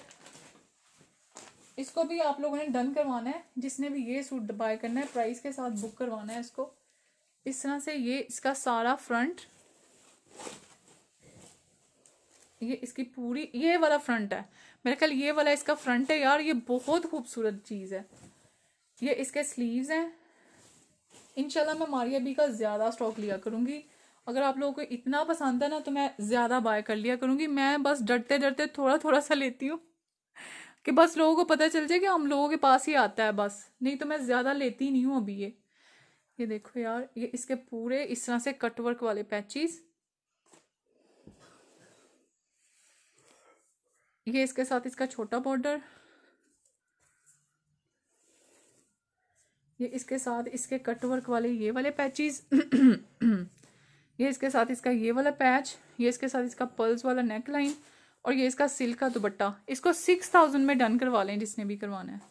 इसको भी आप लोगों ने डन करवाना है जिसने भी ये सूट बाय करना है प्राइस के साथ बुक करवाना है इसको इस तरह से ये इसका सारा फ्रंट ये इसकी पूरी ये वाला फ्रंट है मेरे ख्याल ये वाला इसका फ्रंट है यार ये बहुत खूबसूरत चीज़ है ये इसके स्लीव्स हैं इनशाला मैं मारिया बी का ज़्यादा स्टॉक लिया करूंगी अगर आप लोगों को इतना पसंद है ना तो मैं ज़्यादा बाय कर लिया करूँगी मैं बस डरते डरते थोड़ा थोड़ा सा लेती हूँ कि बस लोगों को पता चल जाए कि हम लोगों के पास ही आता है बस नहीं तो मैं ज़्यादा लेती नहीं हूँ अभी ये ये देखो यार ये इसके पूरे इस तरह से कटवर्क वाले पैचिस ये इसके साथ इसका छोटा बॉर्डर ये इसके साथ इसके कटवर्क वाले ये वाले पैचिस ये इसके साथ इसका ये वाला पैच ये इसके साथ इसका पर्ल्स वाला नेक लाइन और ये इसका सिल्क का दुबट्टा इसको सिक्स थाउजेंड में डन करवा लें जिसने भी करवाना है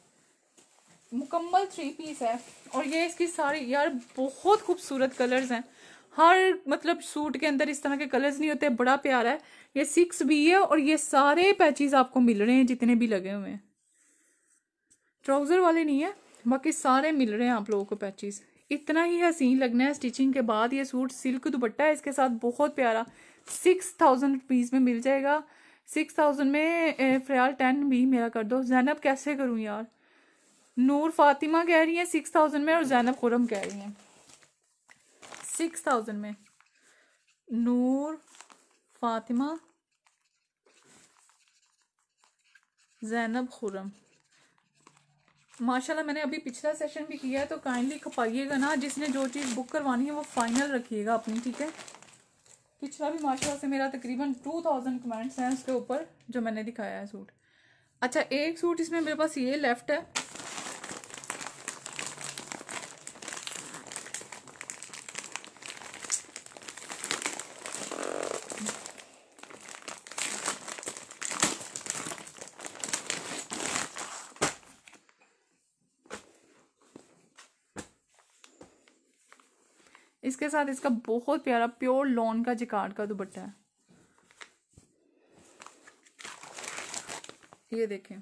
मुकम्मल थ्री पीस है और ये इसकी सारी यार बहुत खूबसूरत कलर्स हैं हर मतलब सूट के अंदर इस तरह के कलर्स नहीं होते बड़ा प्यारा है ये सिक्स भी है और ये सारे पैचेस आपको मिल रहे हैं जितने भी लगे हुए हैं ट्राउज़र वाले नहीं है बाकी सारे मिल रहे हैं आप लोगों को पैचेस इतना ही हसीन लगना है स्टिचिंग के बाद ये सूट सिल्क दुपट्टा है इसके साथ बहुत प्यारा सिक्स थाउजेंड रुपीज़ में मिल जाएगा सिक्स थाउजेंड में फ्रयाल टेन भी मेरा कर दो जैनब कैसे करूँ यार नूर फातिमा कह रही है सिक्स थाउजेंड में और जैनब खुरम कह रही है सिक्स थाउजेंड में नूर फातिमा जैनब खुरम माशाल्लाह मैंने अभी पिछला सेशन भी किया है तो काइंडली खपाइएगा ना जिसने जो चीज़ बुक करवानी है वो फाइनल रखिएगा अपनी ठीक है पिछला भी माशाल्लाह से मेरा तकरीबन टू थाउजेंड कमेंट्स हैं उसके ऊपर जो मैंने दिखाया है सूट अच्छा एक सूट इसमें मेरे पास ये लेफ्ट है के साथ इसका बहुत प्यारा प्योर लॉन का जिकार्ड का दुपट्टा है ये देखें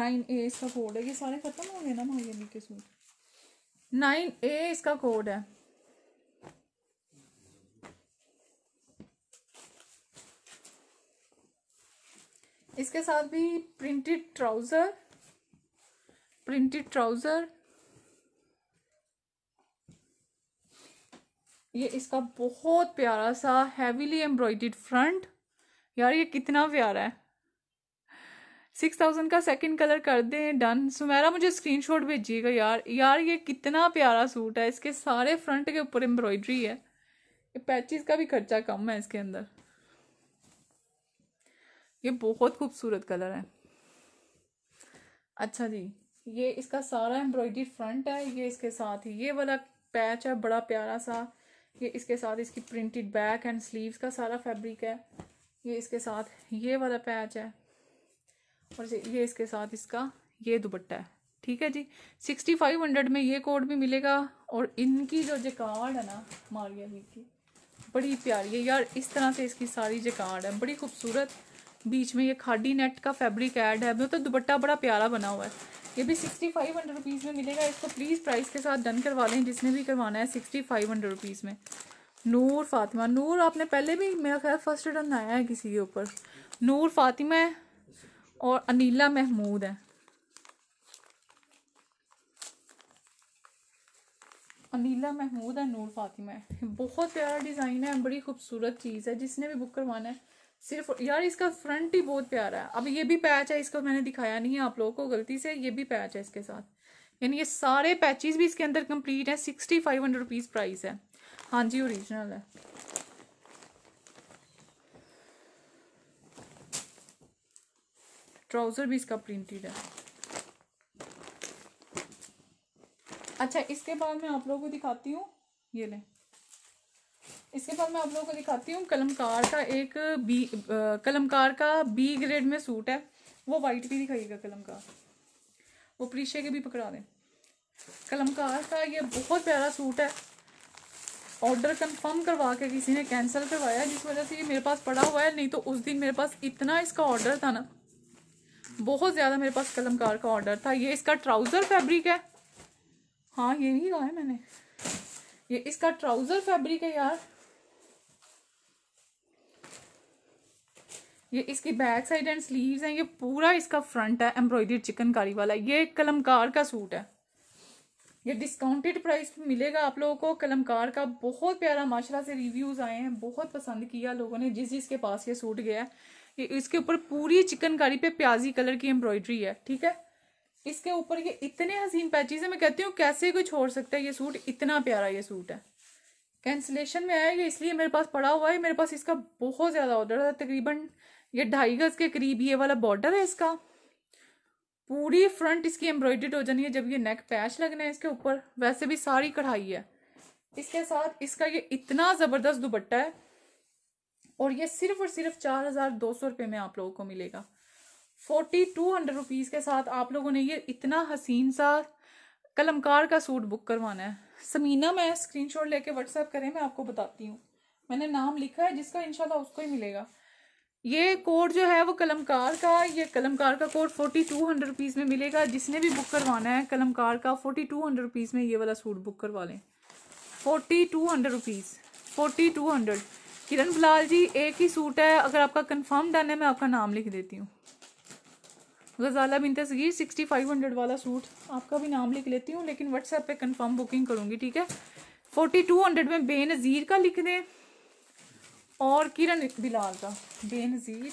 नाइन ए इसका कोड है ये सारे खत्म हो गए ना महाजनी के सूट नाइन ए इसका कोड है इसके साथ भी प्रिंटेड ट्राउज़र प्रिंटेड ट्राउज़र ये इसका बहुत प्यारा सा हैवीली एम्ब्रॉयड फ्रंट यार ये कितना प्यारा है सिक्स थाउजेंड का सेकंड कलर कर दें डन सुमेरा मुझे स्क्रीनशॉट भेजिएगा यार यार ये कितना प्यारा सूट है इसके सारे फ्रंट के ऊपर एम्ब्रॉयडरी है पैचिस का भी खर्चा कम है इसके अंदर ये बहुत खूबसूरत कलर है अच्छा जी ये इसका सारा एम्ब्रॉयडरी फ्रंट है ये इसके साथ ही ये वाला पैच है बड़ा प्यारा सा ये इसके साथ इसकी प्रिंटेड बैक एंड स्लीव्स का सारा फैब्रिक है ये इसके साथ ये वाला पैच है और ये इसके साथ इसका ये दुपट्टा है ठीक है जी सिक्सटी फाइव हंड्रेड में ये कोड भी मिलेगा और इनकी जो जकार्ड है ना मारिया जी की बड़ी प्यारी है यार इस तरह से इसकी सारी जकार्ड है बड़ी खूबसूरत बीच में ये खाडी नेट का फैब्रिक ऐड है मतलब तो दुपट्टा बड़ा प्यारा बना हुआ है ये भी सिक्सटी फाइव हंड्रेड रुपीज़ में मिलेगा इसको प्लीज़ प्राइस के साथ डन करवा लें जिसने भी करवाना है सिक्सटी फाइव हंड्रेड रुपीज़ में नूर फातिमा नूर आपने पहले भी मेरा ख्याल फर्स्ट रिटर्न आया है किसी के ऊपर नूर फातिमा है और अनिला महमूद है अनिला महमूद है नूर फातिमा है बहुत प्यारा डिज़ाइन है बड़ी खूबसूरत चीज़ है जिसने भी बुक करवाना है सिर्फ यार इसका फ्रंट ही बहुत प्यारा है अब ये भी पैच है इसका मैंने दिखाया नहीं है आप लोगों को गलती से ये भी पैच है इसके साथ यानी ये सारे पैचेस भी इसके अंदर कंप्लीट है sixty five hundred rupees price है हाँ जी ओरिजिनल है ट्राउज़र भी इसका प्रिंटेड है अच्छा इसके बाद मैं आप लोगों को दिखाती हूँ ये लें इसके बाद मैं आप लोगों को दिखाती हूँ कलमकार का एक बी आ, कलमकार का बी ग्रेड में सूट है वो वाइट भी दिखाइएगा कलमकार वो प्रीशे के भी पकड़ा दें कलमकार का ये बहुत प्यारा सूट है ऑर्डर कंफर्म करवा के किसी ने कैंसिल करवाया जिस वजह से ये मेरे पास पड़ा हुआ है नहीं तो उस दिन मेरे पास इतना इसका ऑर्डर था ना बहुत ज़्यादा मेरे पास कलमकार का ऑर्डर था ये इसका ट्राउज़र फैब्रिक है हाँ ये नहीं कहा है मैंने ये इसका ट्राउज़र फैब्रिक है यार ये इसकी बैक साइड एंड स्लीव्स हैं ये पूरा इसका फ्रंट है एम्ब्रॉयडरी चिकनकारी वाला ये कलमकार का सूट है ये डिस्काउंटेड प्राइस मिलेगा आप लोगों को कलमकार का बहुत प्यारा माशरा से रिव्यूज़ आए हैं बहुत पसंद किया लोगों ने जिस जिसके पास ये सूट गया है ये इसके ऊपर पूरी चिकनकारी पे प्याजी कलर की एम्ब्रॉयडरी है ठीक है इसके ऊपर ये इतने हसीन पैचीज है मैं कहती हूँ कैसे कोई छोड़ सकता है ये सूट इतना प्यारा ये सूट है कैंसिलेशन में आया ये इसलिए मेरे पास पड़ा हुआ है मेरे पास इसका बहुत ज़्यादा ऑर्डर था तकरीबन ये ढाई गज के करीब ये वाला बॉर्डर है इसका पूरी फ्रंट इसकी एम्ब्रॉयडेड हो जानी है जब ये नेक पैच लगना है इसके ऊपर वैसे भी सारी कढ़ाई है इसके साथ इसका ये इतना ज़बरदस्त दुपट्टा है और ये सिर्फ और सिर्फ चार हज़ार दो सौ रुपये में आप लोगों को मिलेगा फोर्टी टू हंड्रेड रुपीज़ के साथ आप लोगों ने ये इतना हसीन सा कलमकार का सूट बुक करवाना है समीना मैं स्क्रीनशॉट लेके व्हाट्सएप करें मैं आपको बताती हूँ मैंने नाम लिखा है जिसका इनशाला उसको ही मिलेगा ये कोड जो है वो कलमकार का ये कलमकार का code forty two hundred rupees में मिलेगा जिसने भी बुक करवाना है कलमकार का फोर्टी टू हंड्रेड रुपीज़ में ये वाला सूट बुक करवा लें forty two hundred rupees forty two hundred Kiran Bilal ji एक ही सूट है अगर आपका कन्फर्म डन है मैं आपका नाम लिख देती हूँ Ghazala bin Tasgeer sixty five hundred वाला सूट आपका भी नाम लिख लेती हूँ लेकिन व्हाट्सएप पे कन्फर्म बुकिंग करूँगी ठीक है फोर्टी टू हंड्रेड में बेनज़ीर का लिख दें और किरण बिलाल का बेनज़ीर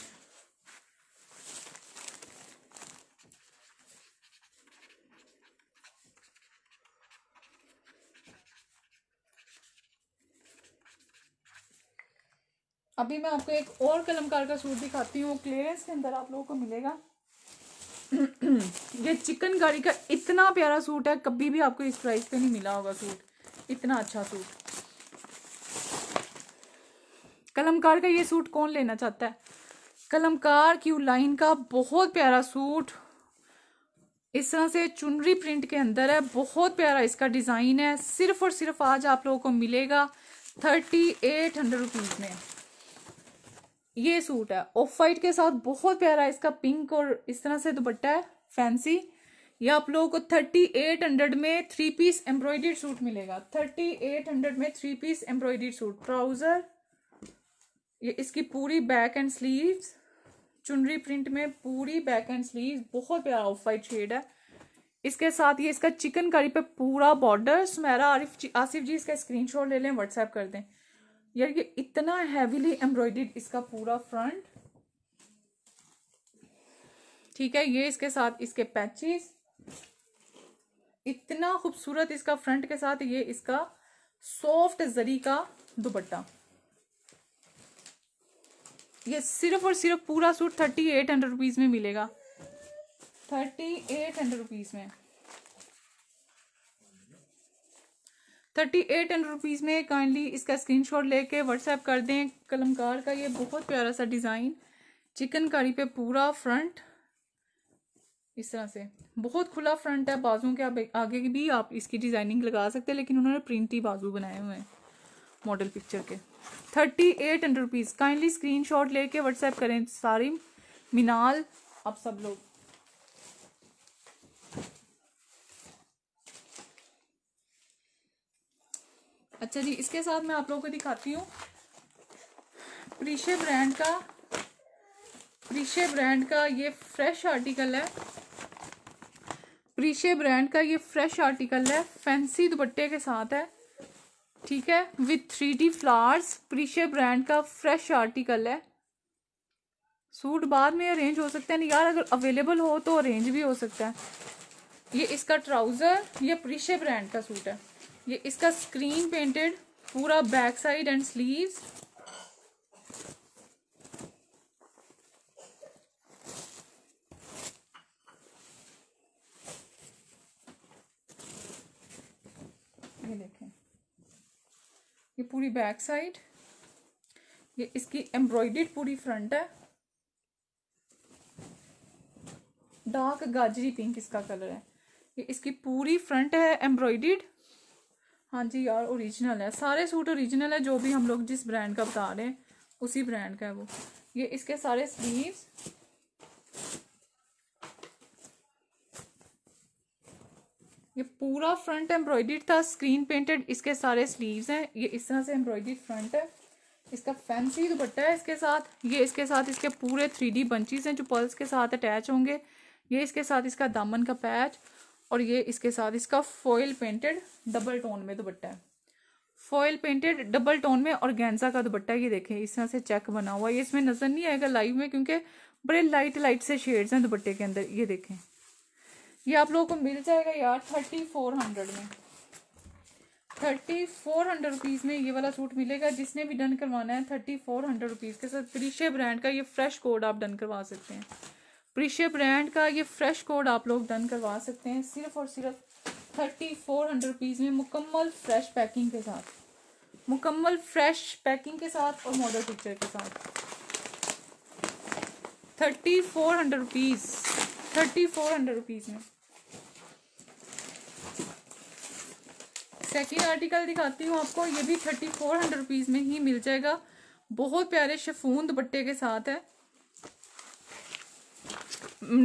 अभी मैं आपको एक और कलमकार का सूट दिखाती हूँ क्लियरेंस के अंदर आप लोगों को मिलेगा [CLEARS THROAT] ये चिकनकारी का इतना प्यारा सूट है कभी भी आपको इस प्राइस पे नहीं मिला होगा सूट इतना अच्छा सूट कलमकार का ये सूट कौन लेना चाहता है कलमकार क्यू लाइन का बहुत प्यारा सूट इस तरह से चुनरी प्रिंट के अंदर है बहुत प्यारा इसका डिज़ाइन है सिर्फ और सिर्फ आज आप लोगों को मिलेगा थर्टी एट हंड्रेड रुपीज़ में ये सूट है ऑफ वाइट के साथ बहुत प्यारा इसका पिंक और इस तरह से दुपट्टा है फैंसी ये आप लोगों को थर्टी एट हंड्रेड में थ्री पीस एम्ब्रॉयडर्ड सूट मिलेगा थर्टी एट हंड्रेड में three piece embroidered suit trouser ये इसकी पूरी बैक एंड स्लीव्स चुनरी प्रिंट में पूरी बैक एंड स्लीव्स बहुत प्यारा ऑफ वाइट शेड है इसके साथ ये इसका चिकन करी पे पूरा बॉर्डर सुमेरा आरिफ जी आसिफ जी इसका स्क्रीनशॉट ले लें व्हाट्सएप कर दें यार ये इतना हैवीली एम्ब्रॉयड इसका पूरा फ्रंट ठीक है ये इसके साथ इसके पैचेस इतना खूबसूरत इसका फ्रंट के साथ ये इसका सॉफ्ट जरी का दुपट्टा ये सिर्फ और सिर्फ पूरा suit thirty eight hundred rupees में मिलेगा थर्टी एट हंड्रेड रुपीज़ में थर्टी एट हंड्रेड रुपीज़ में काइंडली इसका स्क्रीनशॉट लेके व्हाट्सएप कर दें कलमकार का ये बहुत प्यारा सा डिज़ाइन चिकनकारी पे पूरा फ्रंट इस तरह से बहुत खुला फ्रंट है बाजू के आप आगे भी आप इसकी डिज़ाइनिंग लगा सकते हैं लेकिन उन्होंने प्रिंटी बाजू बनाए हुए हैं मॉडल पिक्चर के thirty eight hundred rupees kindly screen shot लेके व्हाट्सएप करें सारी मिनाल आप सब लोग अच्छा जी इसके साथ मैं आप लोगों को दिखाती हूँ प्रीशे ब्रांड का प्रीशे ब्रांड का ये फ्रेश आर्टिकल है प्रीशे ब्रांड का ये फ्रेश आर्टिकल है फैंसी दुपट्टे के साथ है ठीक है with three D flowers Parishay brand का फ्रेश आर्टिकल है सूट बाद में अरेंज हो सकता है नहीं यार अगर अवेलेबल हो तो अरेंज भी हो सकता है ये इसका ट्राउज़र ये प्रीशे ब्रांड का सूट है ये इसका स्क्रीन पेंटेड पूरा बैक साइड एंड स्लीव्स ये ये पूरी बैक साइड ये इसकी एम्ब्रॉयड पूरी फ्रंट है डार्क गाजरी पिंक इसका कलर है ये इसकी पूरी फ्रंट है एम्ब्रॉयड हाँ जी यार ओरिजिनल है सारे सूट ओरिजिनल है जो भी हम लोग जिस ब्रांड का बता रहे हैं उसी ब्रांड का है वो ये इसके सारे स्लीव्स ये पूरा फ्रंट एम्ब्रॉयडर्ड था स्क्रीन पेंटेड इसके सारे स्लीव्स हैं ये इस तरह से एम्ब्रॉयडर्ड फ्रंट है इसका फैंसी दुपट्टा है इसके साथ ये इसके साथ इसके पूरे थ्री डी बंचीज हैं जो पर्ल्स के साथ अटैच होंगे ये इसके साथ इसका दामन का पैच और ये इसके साथ इसका फॉयल पेंटेड डबल टोन में दुपट्टा है फॉयल पेंटेड डबल टोन में और गेंजा का दुपट्टा ये देखें इस तरह से चेक बना हुआ है इसमें नज़र नहीं आएगा लाइव में क्योंकि बड़े लाइट लाइट से शेड्स हैं दुपट्टे के अंदर ये देखें ये आप लोगों को मिल जाएगा यार थर्टी फोर हंड्रेड में थर्टी फोर हंड्रेड रुपीज़ में ये वाला सूट मिलेगा जिसने भी डन करवाना है थर्टी फोर हंड्रेड रुपीज़ के साथ प्रीशे ब्रांड का ये फ्रेश कोड आप डन करवा सकते हैं प्रीशे ब्रांड का ये फ्रेश कोड आप लोग डन करवा सकते हैं सिर्फ और सिर्फ थर्टी फोर हंड्रेड रुपीज़ में मुकम्मल फ्रेश पैकिंग के साथ मुकम्मल फ्रेश पैकिंग के साथ और मॉडल पिक्चर के साथ thirty four hundred rupees thirty four hundred rupees में सेकेंड आर्टिकल दिखाती हूँ आपको ये भी थर्टी फोर हंड्रेड रुपीज़ में ही मिल जाएगा बहुत प्यारे शफून दुपट्टे के साथ है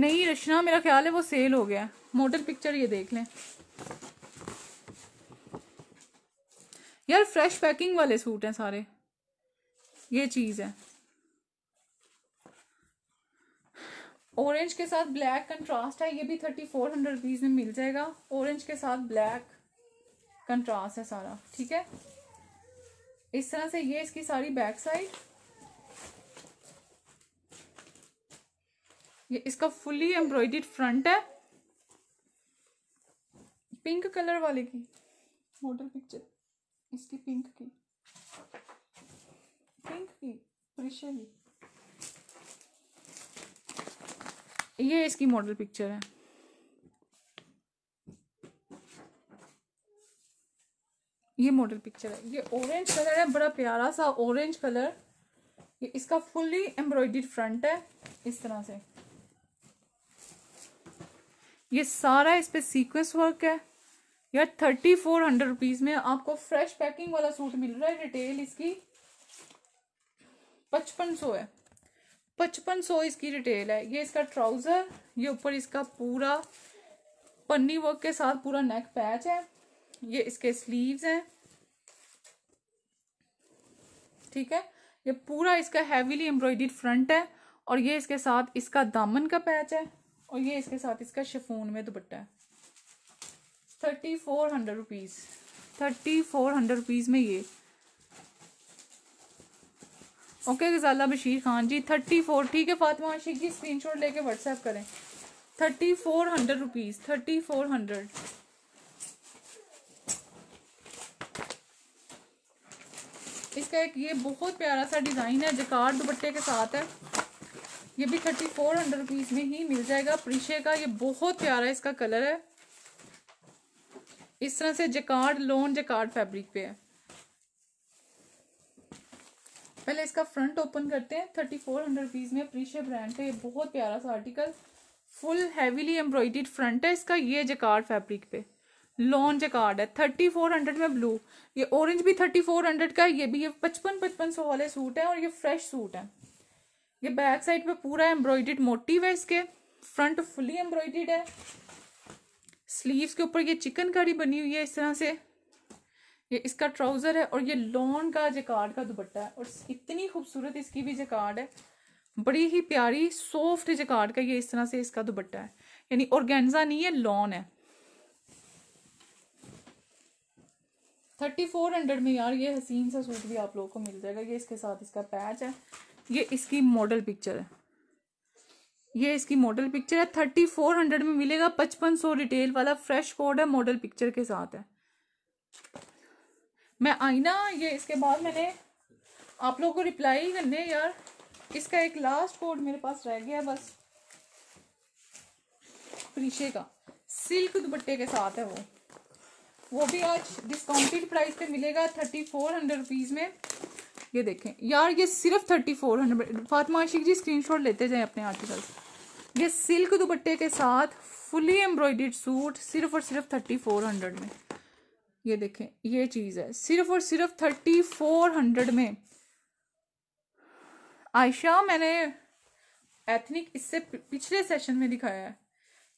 नहीं रचना मेरा ख्याल है वो सेल हो गया मॉडल पिक्चर ये देख लें यार फ्रेश पैकिंग वाले सूट हैं सारे ये चीज़ है ऑरेंज के साथ ब्लैक कंट्रास्ट है ये भी थर्टी फोर हंड्रेड रुपीज़ में मिल जाएगा ऑरेंज के साथ ब्लैक कंट्रास्ट है सारा ठीक है इस तरह से ये इसकी सारी बैक साइड ये इसका फुली एम्ब्रॉयड फ्रंट है पिंक कलर वाले की मॉडल पिक्चर इसकी पिंक की पिंक की परिशा ये इसकी मॉडल पिक्चर है ये मॉडल पिक्चर है ये ऑरेंज कलर है बड़ा प्यारा सा ऑरेंज कलर ये इसका फुल्ली एम्ब्रॉयड फ्रंट है इस तरह से ये सारा इस पर सीक्वेंस वर्क है यार थर्टी फोर हंड्रेड रुपीज़ में आपको फ्रेश पैकिंग वाला सूट मिल रहा है रिटेल इसकी पचपन सौ है पचपन सौ इसकी रिटेल है ये इसका ट्राउज़र ये ऊपर इसका पूरा पन्नी वर्क के साथ पूरा नेक पैच है ये इसके स्लीव्स हैं ठीक है ये पूरा इसका हैवीली एम्ब्रॉयड फ्रंट है और ये इसके साथ इसका दामन का पैच है और ये इसके साथ इसका शिफोन में दुपट्टा है thirty four hundred rupees thirty four hundred rupees में ये okay Ghazala Bashir Khan ji thirty four ठीक है फातिमा आशिक जी स्क्रीन शॉट लेके व्हाट्सएप करें thirty four hundred rupees thirty four hundred इसका एक ये बहुत प्यारा सा डिज़ाइन है जकार दुपट्टे के साथ है ये भी थर्टी फोर हंड्रेड रुपीज़ में ही मिल जाएगा प्रीशे का ये बहुत प्यारा इसका कलर है इस तरह से जकार्ड लोन जकार्ड फैब्रिक पे है पहले इसका फ्रंट ओपन करते हैं थर्टी फोर हंड्रेड रुपीज़ में प्रीशे ब्रांड का ये बहुत प्यारा सा article full heavily embroidered front है इसका ये जकार्ड फैब्रिक पे लॉन्च कार्ड है थर्टी फोर हंड्रेड में ब्लू ये ऑरेंज भी थर्टी फोर हंड्रेड का है ये भी ये पचपन पचपन सौ वाले सूट है और ये फ्रेश सूट है ये बैक साइड पे पूरा एम्ब्रॉयडेड मोटिव है इसके फ्रंट फुली एम्ब्रॉयडेड है स्लीव्स के ऊपर ये चिकनकारी बनी हुई है इस तरह से ये इसका ट्राउज़र है और ये लॉन का जकार्ड का दुपट्टा है और इतनी खूबसूरत इसकी भी जकार्ड है बड़ी ही प्यारी सॉफ्ट जकार्ड का ये इस तरह से इसका दुपट्टा है यानी ऑर्गेन्जा नहीं है लॉन है थर्टी फोर हंड्रेड में यार ये हसीन सा सूट भी आप लोगों को मिल जाएगा ये इसके साथ इसका पैच है ये इसकी मॉडल पिक्चर है ये इसकी मॉडल पिक्चर है थर्टी फोर हंड्रेड में मिलेगा पचपन सौ रिटेल वाला फ्रेश कोड है मॉडल पिक्चर के साथ है मैं आई ना ये इसके बाद मैंने आप लोगों को रिप्लाई करने यार इसका एक लास्ट कोड मेरे पास रह गया बस प्रीशे का सिल्क दुपट्टे के साथ है वो वो भी आज डिस्काउंटेड प्राइस पे मिलेगा थर्टी फोर हंड्रेड रुपीज़ में ये देखें यार ये सिर्फ thirty four hundred Fatma Ashiq ji screenshot लेते जाएं अपने आर्टिकल्स ये सिल्क दुपट्टे के साथ फुली एम्ब्रॉयडेड सूट सिर्फ और सिर्फ थर्टी फोर हंड्रेड में ये देखें ये चीज़ है सिर्फ और सिर्फ थर्टी फोर हंड्रेड में आयशा मैंने एथनिक इससे पिछले सेशन में दिखाया है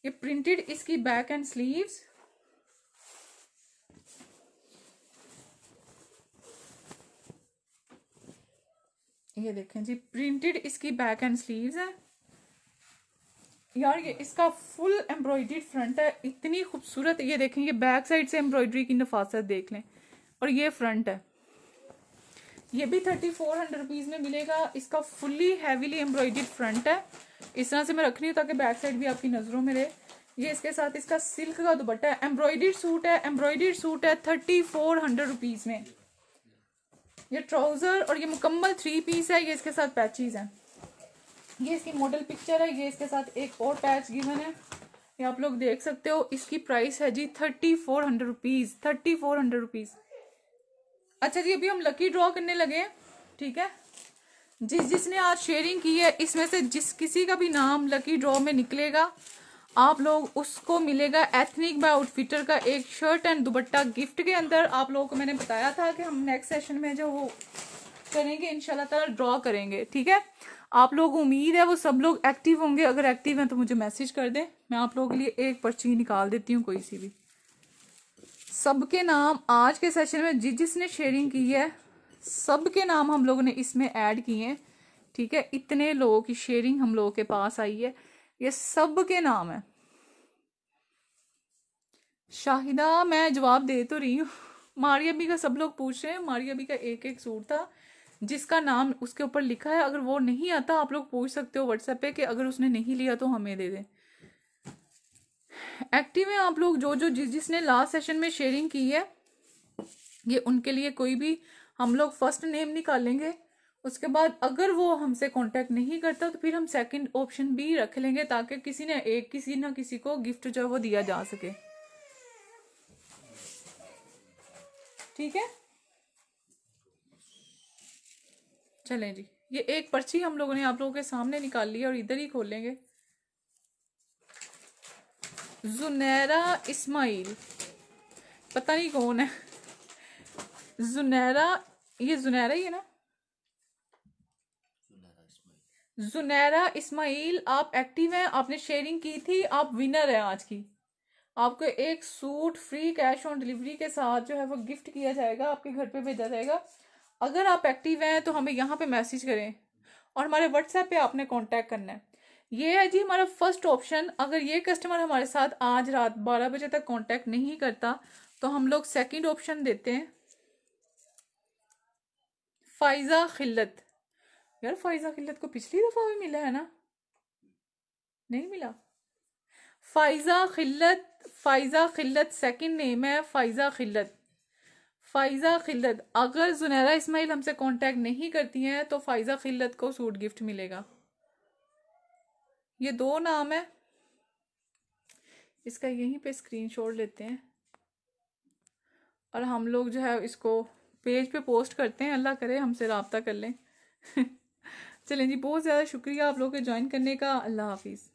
ये प्रिंटेड इसकी बैक एंड स्लीव्स ये देखें जी प्रिंटेड इसकी बैक एंड स्लीव्स है यार ये इसका फुल एम्ब्रॉयड फ्रंट है इतनी खूबसूरत ये देखें ये बैक साइड से एम्ब्रॉयडरी की नफासत देख लें और ये फ्रंट है ये भी थर्टी फोर हंड्रेड रुपीज़ में मिलेगा इसका फुल्ली हैवीली एम्ब्रॉयड फ्रंट है इस तरह से मैं रख रही हूँ ताकि बैक साइड भी आपकी नज़रों में रहे ये इसके साथ इसका सिल्क का दुपट्टा है एम्ब्रॉयड सूट है एम्ब्रॉयड सूट है थर्टी फोर हंड्रेड रुपीज़ में ये ट्राउज़र और ये मुकम्मल थ्री पीस है ये इसके साथ पैचेज हैं ये इसकी मॉडल पिक्चर है ये इसके साथ एक और पैच गिवन है ये आप लोग देख सकते हो इसकी प्राइस है जी thirty four hundred rupees thirty four hundred rupees अच्छा जी अभी हम लकी ड्रॉ करने लगे हैं ठीक है जिस जिसने आज शेयरिंग की है इसमें से जिस किसी का भी नाम लकी ड्रॉ में निकलेगा आप लोग उसको मिलेगा एथनिक बाय आउटफिटर का एक शर्ट एंड दुपट्टा गिफ्ट के अंदर आप लोगों को मैंने बताया था कि हम नेक्स्ट सेशन में जो वो करेंगे इनशाला तला ड्रॉ करेंगे ठीक है आप लोग उम्मीद है वो सब लोग एक्टिव होंगे अगर एक्टिव हैं तो मुझे मैसेज कर दें मैं आप लोगों के लिए एक पर्ची निकाल देती हूँ कोई सी भी सबके नाम आज के सेशन में जिस जिसने शेयरिंग की है सबके नाम हम लोगों ने इसमें ऐड किए हैं ठीक है इतने लोगों की शेयरिंग हम लोगों के पास आई है ये सब के नाम है शाहिदा मैं जवाब दे तो रही हूँ मारिया भी का सब लोग पूछ रहे हैं मारिया भी का एक एक सूट था जिसका नाम उसके ऊपर लिखा है अगर वो नहीं आता आप लोग पूछ सकते हो व्हाट्सएप पे कि अगर उसने नहीं लिया तो हमें दे दें एक्टिव है आप लोग जो जो जिस जिसने लास्ट सेशन में शेयरिंग की है ये उनके लिए कोई भी हम लोग फर्स्ट नेम निकालेंगे उसके बाद अगर वो हमसे कांटेक्ट नहीं करता तो फिर हम सेकंड ऑप्शन भी रख लेंगे ताकि किसी ने एक किसी ना किसी को गिफ्ट जो है वो दिया जा सके ठीक है चलें जी ये एक पर्ची हम लोगों ने आप लोगों के सामने निकाल ली है और इधर ही खोलेंगे जुनैरा इस्माइल पता नहीं कौन है जुनैरा ये जुनैरा ही है ना जुनैरा इस्माइल आप एक्टिव हैं आपने शेयरिंग की थी आप विनर हैं आज की आपको एक suit free cash on delivery के साथ जो है वो गिफ्ट किया जाएगा आपके घर पे भेजा जाएगा अगर आप एक्टिव हैं तो हमें यहाँ पे मैसेज करें और हमारे व्हाट्सएप पे आपने कांटेक्ट करना है ये है जी हमारा फर्स्ट ऑप्शन अगर ये कस्टमर हमारे साथ आज रात बारह बजे तक कॉन्टैक्ट नहीं करता तो हम लोग सेकेंड ऑप्शन देते हैं फाइजा खिल्लत यार फाइजा किल्लत तो को पिछली दफ़ा भी मिला है ना नहीं मिला फाइजा खिल्लत फाइजा खिल्लत सेकंड नेम है फाइजा खिल्लत फाइजा खिल्लत अगर जुनैरा इस्माइल हमसे कांटेक्ट नहीं करती हैं तो फाइजा खिल्लत को सूट गिफ्ट मिलेगा ये दो नाम है इसका यहीं पे स्क्रीनशॉट लेते हैं और हम लोग जो है इसको पेज पे पोस्ट करते हैं अल्लाह करे हमसे रबता कर लें [LAUGHS] चलें जी बहुत ज़्यादा शुक्रिया आप लोगों के ज्वाइन करने का अल्लाह हाफिज़